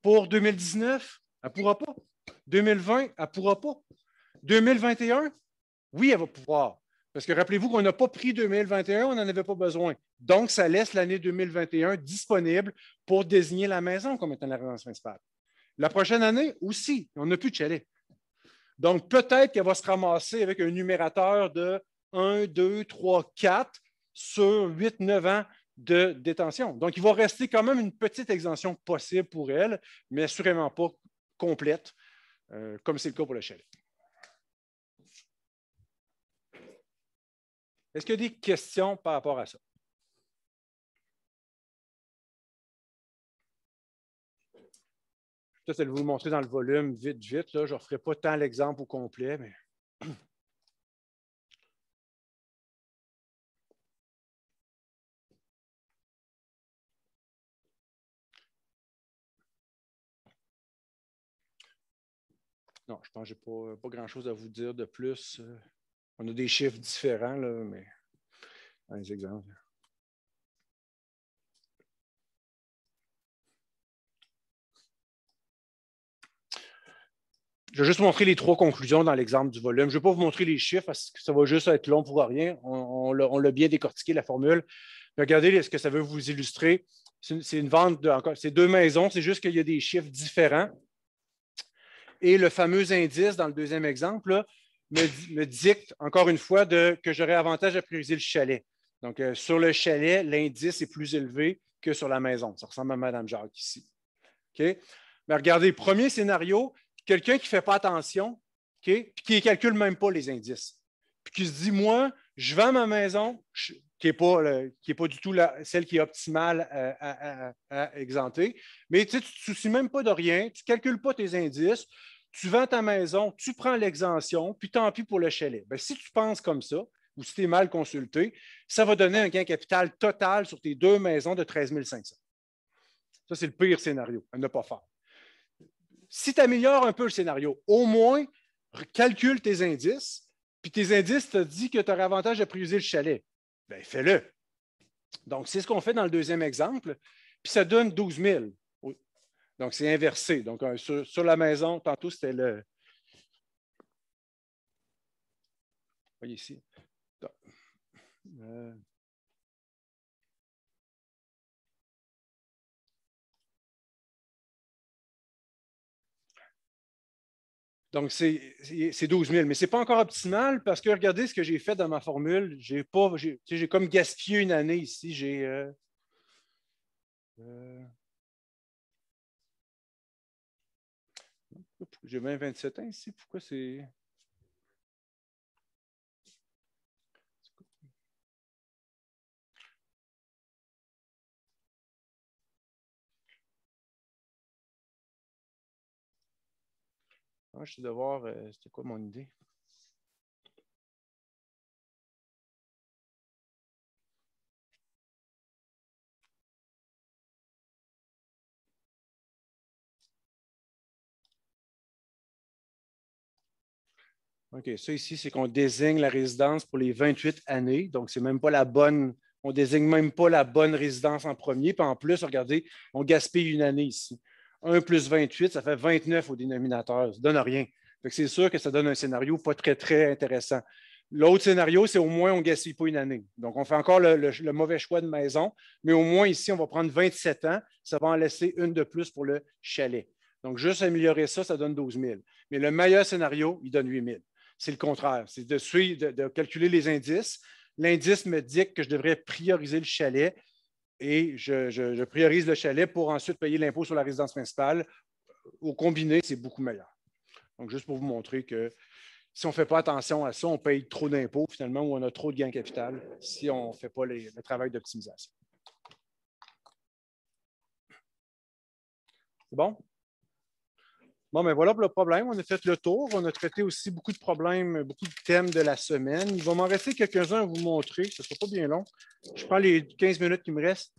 Pour 2019, elle ne pourra pas. 2020, elle ne pourra pas. 2021, oui, elle va pouvoir. Parce que rappelez-vous qu'on n'a pas pris 2021, on n'en avait pas besoin. Donc, ça laisse l'année 2021 disponible pour désigner la maison comme étant la résidence principale. La prochaine année aussi, on n'a plus de chalet. Donc, peut-être qu'elle va se ramasser avec un numérateur de 1, 2, 3, 4 sur 8-9 ans de détention. Donc, il va rester quand même une petite exemption possible pour elle, mais sûrement pas complète, euh, comme c'est le cas pour le chalet. Est-ce qu'il y a des questions par rapport à ça? je vais vous le montrer dans le volume, vite, vite. Je ne referai pas tant l'exemple au complet, mais. (clears throat) non, je pense que je n'ai pas, grand-chose à vous dire de plus. Euh, on a des chiffres différents, là, mais les exemples. Je vais juste montrer les trois conclusions dans l'exemple du volume. Je ne vais pas vous montrer les chiffres parce que ça va juste être long pour rien. On, l'a bien décortiqué, la formule. Regardez ce que ça veut vous illustrer. C'est une, une, vente de encore. C'est deux maisons, c'est juste qu'il y a des chiffres différents. Et le fameux indice dans le deuxième exemple me, dicte encore une fois que j'aurais avantage à prioriser le chalet. Donc, euh, sur le chalet, l'indice est plus élevé que sur la maison. Ça ressemble à Mme Jacques ici. Mais regardez, premier scénario, quelqu'un qui ne fait pas attention, puis qui ne calcule même pas les indices, puis qui se dit Moi, je vends ma maison, je, qui n'est pas, pas du tout celle qui est optimale à, exempter. Mais tu ne te soucies même pas de rien, tu ne calcules pas tes indices, tu vends ta maison, tu prends l'exemption, puis tant pis pour le chalet. Ben, si tu penses comme ça, ou si tu es mal consulté, ça va donner un gain capital total sur tes deux maisons de 13 500. Ça, c'est le pire scénario à ne pas faire. Si tu améliores un peu le scénario, au moins, calcule tes indices, puis tes indices te disent que tu aurais avantage à prioriser le chalet ben, fais-le. Donc, c'est ce qu'on fait dans le deuxième exemple. Puis ça donne 12 000. Donc, c'est inversé. Donc, sur, la maison, tantôt, c'était le. Voyez ici. Euh, Donc, c'est 12 000, mais ce n'est pas encore optimal parce que regardez ce que j'ai fait dans ma formule. J'ai comme gaspillé une année ici. J'ai euh, euh, j'ai 20-27 ans ici. Pourquoi c'est. Moi, je suis de voir, euh, c'était quoi mon idée? OK, ça ici, c'est qu'on désigne la résidence pour les 28 années. Donc, c'est même pas la bonne, on désigne même pas la bonne résidence en premier. Puis en plus, regardez, on gaspille une année ici. 1 plus 28, ça fait 29 au dénominateur. Ça ne donne rien. C'est sûr que ça donne un scénario pas très, très intéressant. L'autre scénario, c'est au moins on ne gaspille pas une année. Donc, on fait encore le, mauvais choix de maison, mais au moins ici, on va prendre 27 ans. Ça va en laisser une de plus pour le chalet. Donc, juste améliorer ça, ça donne 12 000. Mais le meilleur scénario, il donne 8 000. C'est le contraire. C'est de, suivre, de calculer les indices. L'indice me dit que je devrais prioriser le chalet et je, priorise le chalet pour ensuite payer l'impôt sur la résidence principale. Au combiné, c'est beaucoup meilleur. Donc, juste pour vous montrer que si on ne fait pas attention à ça, on paye trop d'impôts finalement ou on a trop de gains capital si on ne fait pas le travail d'optimisation. C'est bon? Bon, mais ben, voilà pour le problème. On a fait le tour. On a traité aussi beaucoup de problèmes, beaucoup de thèmes de la semaine. Il va m'en rester quelques-uns à vous montrer. Ce ne sera pas bien long. Je prends les 15 minutes qui me restent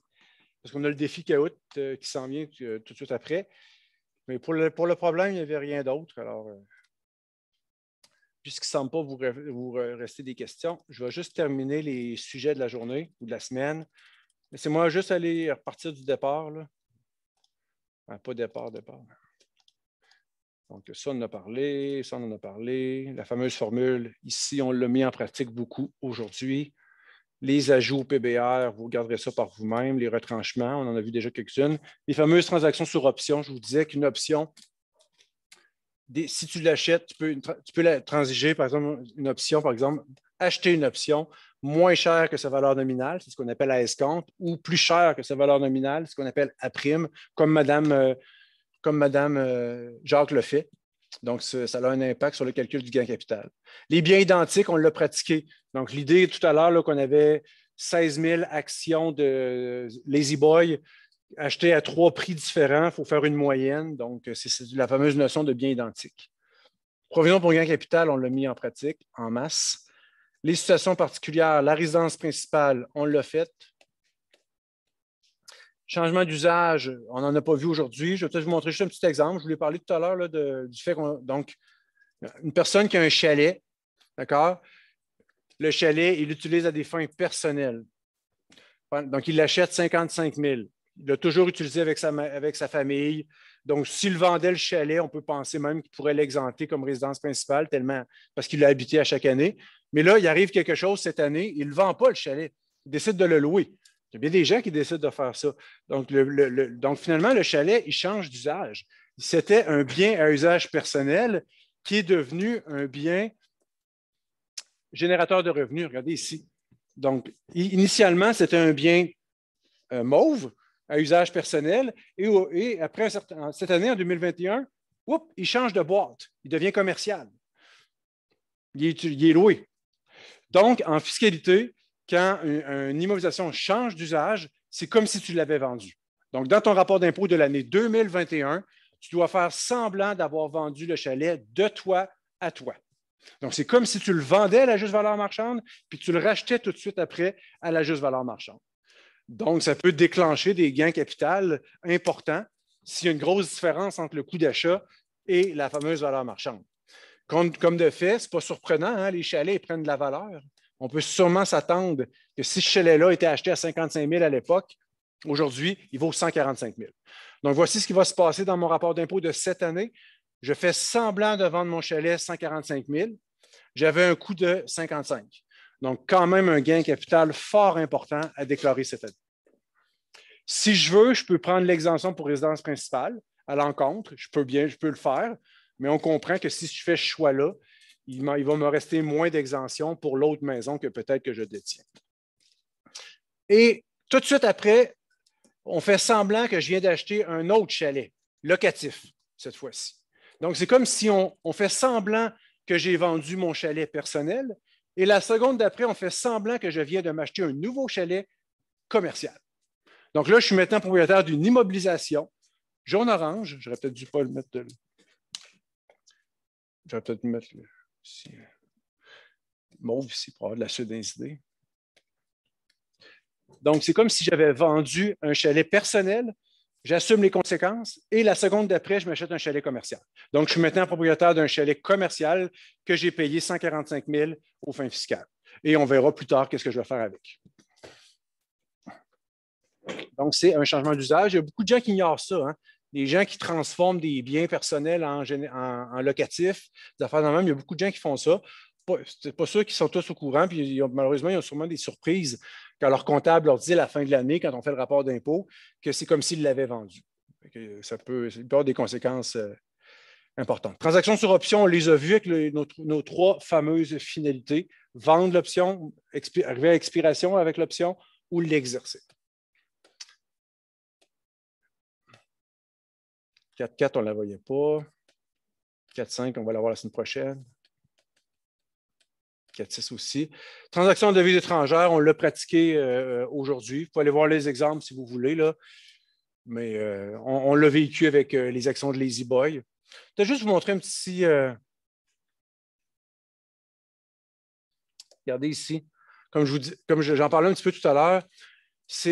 parce qu'on a le défi Kahoot euh, qui s'en vient euh, tout de suite après. Mais pour le, pour le problème, il n'y avait rien d'autre. Alors, euh, puisqu'il ne semble pas vous, vous rester des questions, je vais juste terminer les sujets de la journée ou de la semaine. Laissez-moi juste aller repartir du départ. pas départ, départ. Donc, ça, on en a parlé, ça, on en a parlé. La fameuse formule, ici, on l'a mis en pratique beaucoup aujourd'hui. Les ajouts au PBR, vous regarderez ça par vous-même. Les retranchements, on en a vu déjà quelques-unes. Les fameuses transactions sur options, je vous disais qu'une option, si tu l'achètes, tu peux, la transiger, par exemple, une option, par exemple, acheter une option moins chère que sa valeur nominale, c'est ce qu'on appelle à escompte, ou plus cher que sa valeur nominale, ce qu'on appelle à prime, comme Madame. Euh, comme Mme euh, Jacques le fait. Donc, ça a un impact sur le calcul du gain capital. Les biens identiques, on l'a pratiqué. Donc, l'idée tout à l'heure qu'on avait 16 000 actions de Lazy Boy achetées à trois prix différents, il faut faire une moyenne. Donc, euh, c'est la fameuse notion de biens identiques. Provision pour gain capital, on l'a mis en pratique en masse. Les situations particulières, la résidence principale, on l'a faite. Changement d'usage, on n'en a pas vu aujourd'hui. Je vais peut-être vous montrer juste un petit exemple. Je vous l'ai parlé tout à l'heure du fait qu'on. Donc, une personne qui a un chalet, d'accord? Le chalet, il l'utilise à des fins personnelles. Donc, il l'achète 55 000. Il l'a toujours utilisé avec sa, avec sa famille. Donc, s'il vendait le chalet, on peut penser même qu'il pourrait l'exenter comme résidence principale, tellement parce qu'il l'a habité à chaque année. Mais là, il arrive quelque chose cette année, il ne vend pas le chalet, il décide de le louer. Il y a bien des gens qui décident de faire ça. Donc, finalement, le chalet, il change d'usage. C'était un bien à usage personnel qui est devenu un bien générateur de revenus. Regardez ici. Donc, initialement, c'était un bien euh, mauve à usage personnel. Et, après cette année, en 2021, il change de boîte. Il devient commercial. il est loué. Donc, en fiscalité, quand une, immobilisation change d'usage, c'est comme si tu l'avais vendu. Donc, dans ton rapport d'impôt de l'année 2021, tu dois faire semblant d'avoir vendu le chalet de toi à toi. Donc, c'est comme si tu le vendais à la juste valeur marchande, puis tu le rachetais tout de suite après à la juste valeur marchande. Donc, ça peut déclencher des gains capital importants s'il y a une grosse différence entre le coût d'achat et la fameuse valeur marchande. Comme, de fait, ce n'est pas surprenant, hein, les chalets prennent de la valeur on peut sûrement s'attendre que si ce chalet-là était acheté à 55 000 à l'époque, aujourd'hui, il vaut 145 000. Donc, voici ce qui va se passer dans mon rapport d'impôt de cette année. Je fais semblant de vendre mon chalet 145 000. J'avais un coût de 55 Donc, quand même un gain capital fort important à déclarer cette année. Si je veux, je peux prendre l'exemption pour résidence principale à l'encontre. Je peux bien, je peux le faire, mais on comprend que si je fais ce choix-là, il, va me rester moins d'exemption pour l'autre maison que peut-être que je détiens. Et tout de suite après, on fait semblant que je viens d'acheter un autre chalet, locatif, cette fois-ci. Donc, c'est comme si on, fait semblant que j'ai vendu mon chalet personnel, et la seconde d'après, on fait semblant que je viens de m'acheter un nouveau chalet commercial. Donc là, je suis maintenant propriétaire d'une immobilisation jaune-orange. J'aurais peut-être dû pas le mettre de... J'aurais peut-être mettre Mauve ici pour avoir de la Donc, c'est comme si j'avais vendu un chalet personnel, j'assume les conséquences et la seconde d'après, je m'achète un chalet commercial. Donc, je suis maintenant propriétaire d'un chalet commercial que j'ai payé 145 000 aux fins fiscales. Et on verra plus tard qu'est-ce que je vais faire avec. Donc, c'est un changement d'usage. Il y a beaucoup de gens qui ignorent ça. Hein. Les gens qui transforment des biens personnels en, locatifs, des affaires même. Il y a beaucoup de gens qui font ça. C'est pas sûr qu'ils sont tous au courant, puis malheureusement, ils ont sûrement des surprises quand leur comptable leur dit à la fin de l'année, quand on fait le rapport d'impôt, que c'est comme s'ils l'avaient vendu. Ça peut, avoir des conséquences euh, importantes. Transactions sur option, on les a vues avec nos, nos, trois fameuses finalités vendre l'option, arriver à expiration avec l'option ou l'exercer. 4-4, on ne la voyait pas. 4-5, on va l'avoir la semaine prochaine. 4-6 aussi. Transaction de devises étrangères, on l'a pratiqué euh, euh, aujourd'hui. Vous pouvez aller voir les exemples si vous voulez. Là. Mais euh, on, l'a vécu avec les actions de Lazy Boy. Je vais juste vous montrer un petit. Regardez ici. Comme je dis, comme j'en parlais un petit peu tout à l'heure,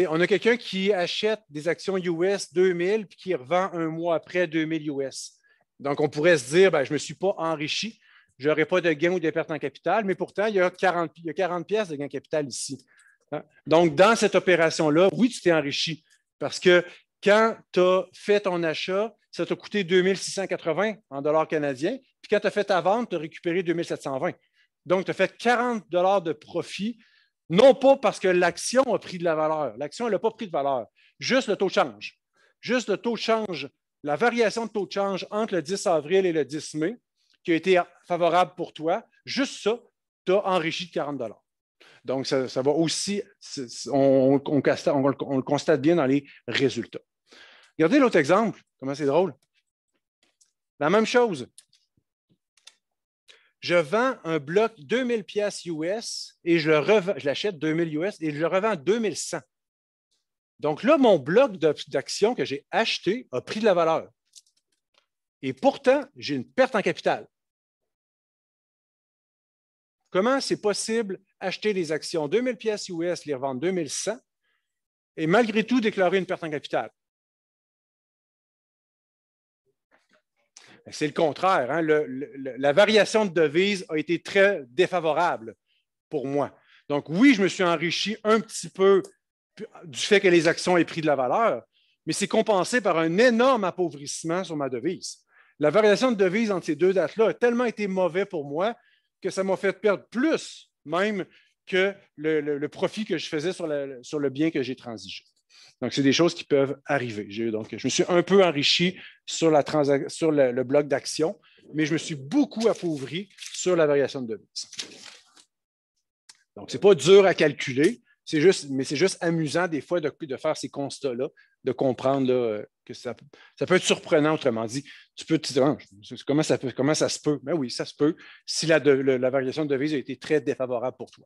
on a quelqu'un qui achète des actions US 2000 puis qui revend un mois après 2000 US. Donc, on pourrait se dire, ben, je ne me suis pas enrichi, je n'aurai pas de gains ou de pertes en capital, mais pourtant, il y a 40, pièces de gain capital ici. Hein? Donc, dans cette opération-là, oui, tu t'es enrichi parce que quand tu as fait ton achat, ça t'a coûté 2680 en dollars canadiens, puis quand tu as fait ta vente, tu as récupéré 2720. Donc, tu as fait 40 dollars de profit non pas parce que l'action a pris de la valeur. L'action, elle n'a pas pris de valeur. Juste le taux de change. Juste le taux de change, la variation de taux de change entre le 10 avril et le 10 mai, qui a été favorable pour toi, juste ça, tu as enrichi de 40 Donc, ça, va aussi, on, constate, le constate bien dans les résultats. Regardez l'autre exemple, comment c'est drôle. La même chose, je vends un bloc 2000 pièces US et je, je l'achète 2000 US et je le revends 2100. Donc là, mon bloc d'actions que j'ai acheté a pris de la valeur. Et pourtant, j'ai une perte en capital. Comment c'est possible acheter des actions 2000 pièces US, les revendre 2100 et malgré tout déclarer une perte en capital? Ben, c'est le contraire. Hein. la variation de devise a été très défavorable pour moi. Donc, oui, je me suis enrichi un petit peu du fait que les actions aient pris de la valeur, mais c'est compensé par un énorme appauvrissement sur ma devise. La variation de devise entre ces deux dates-là a tellement été mauvaise pour moi que ça m'a fait perdre plus même que le, profit que je faisais sur le bien que j'ai transigé. Donc, c'est des choses qui peuvent arriver. je me suis un peu enrichi sur, le, bloc d'action, mais je me suis beaucoup appauvri sur la variation de devise. Donc, ce n'est pas dur à calculer, mais c'est juste amusant des fois de, de faire ces constats-là, de comprendre que ça, peut être surprenant, autrement dit. Tu peux te dire, hein, comment ça, se peut? Mais ben oui, ça se peut si la variation de devise a été très défavorable pour toi.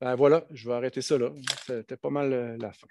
Ben voilà, je vais arrêter ça là. C'était pas mal euh, la fin.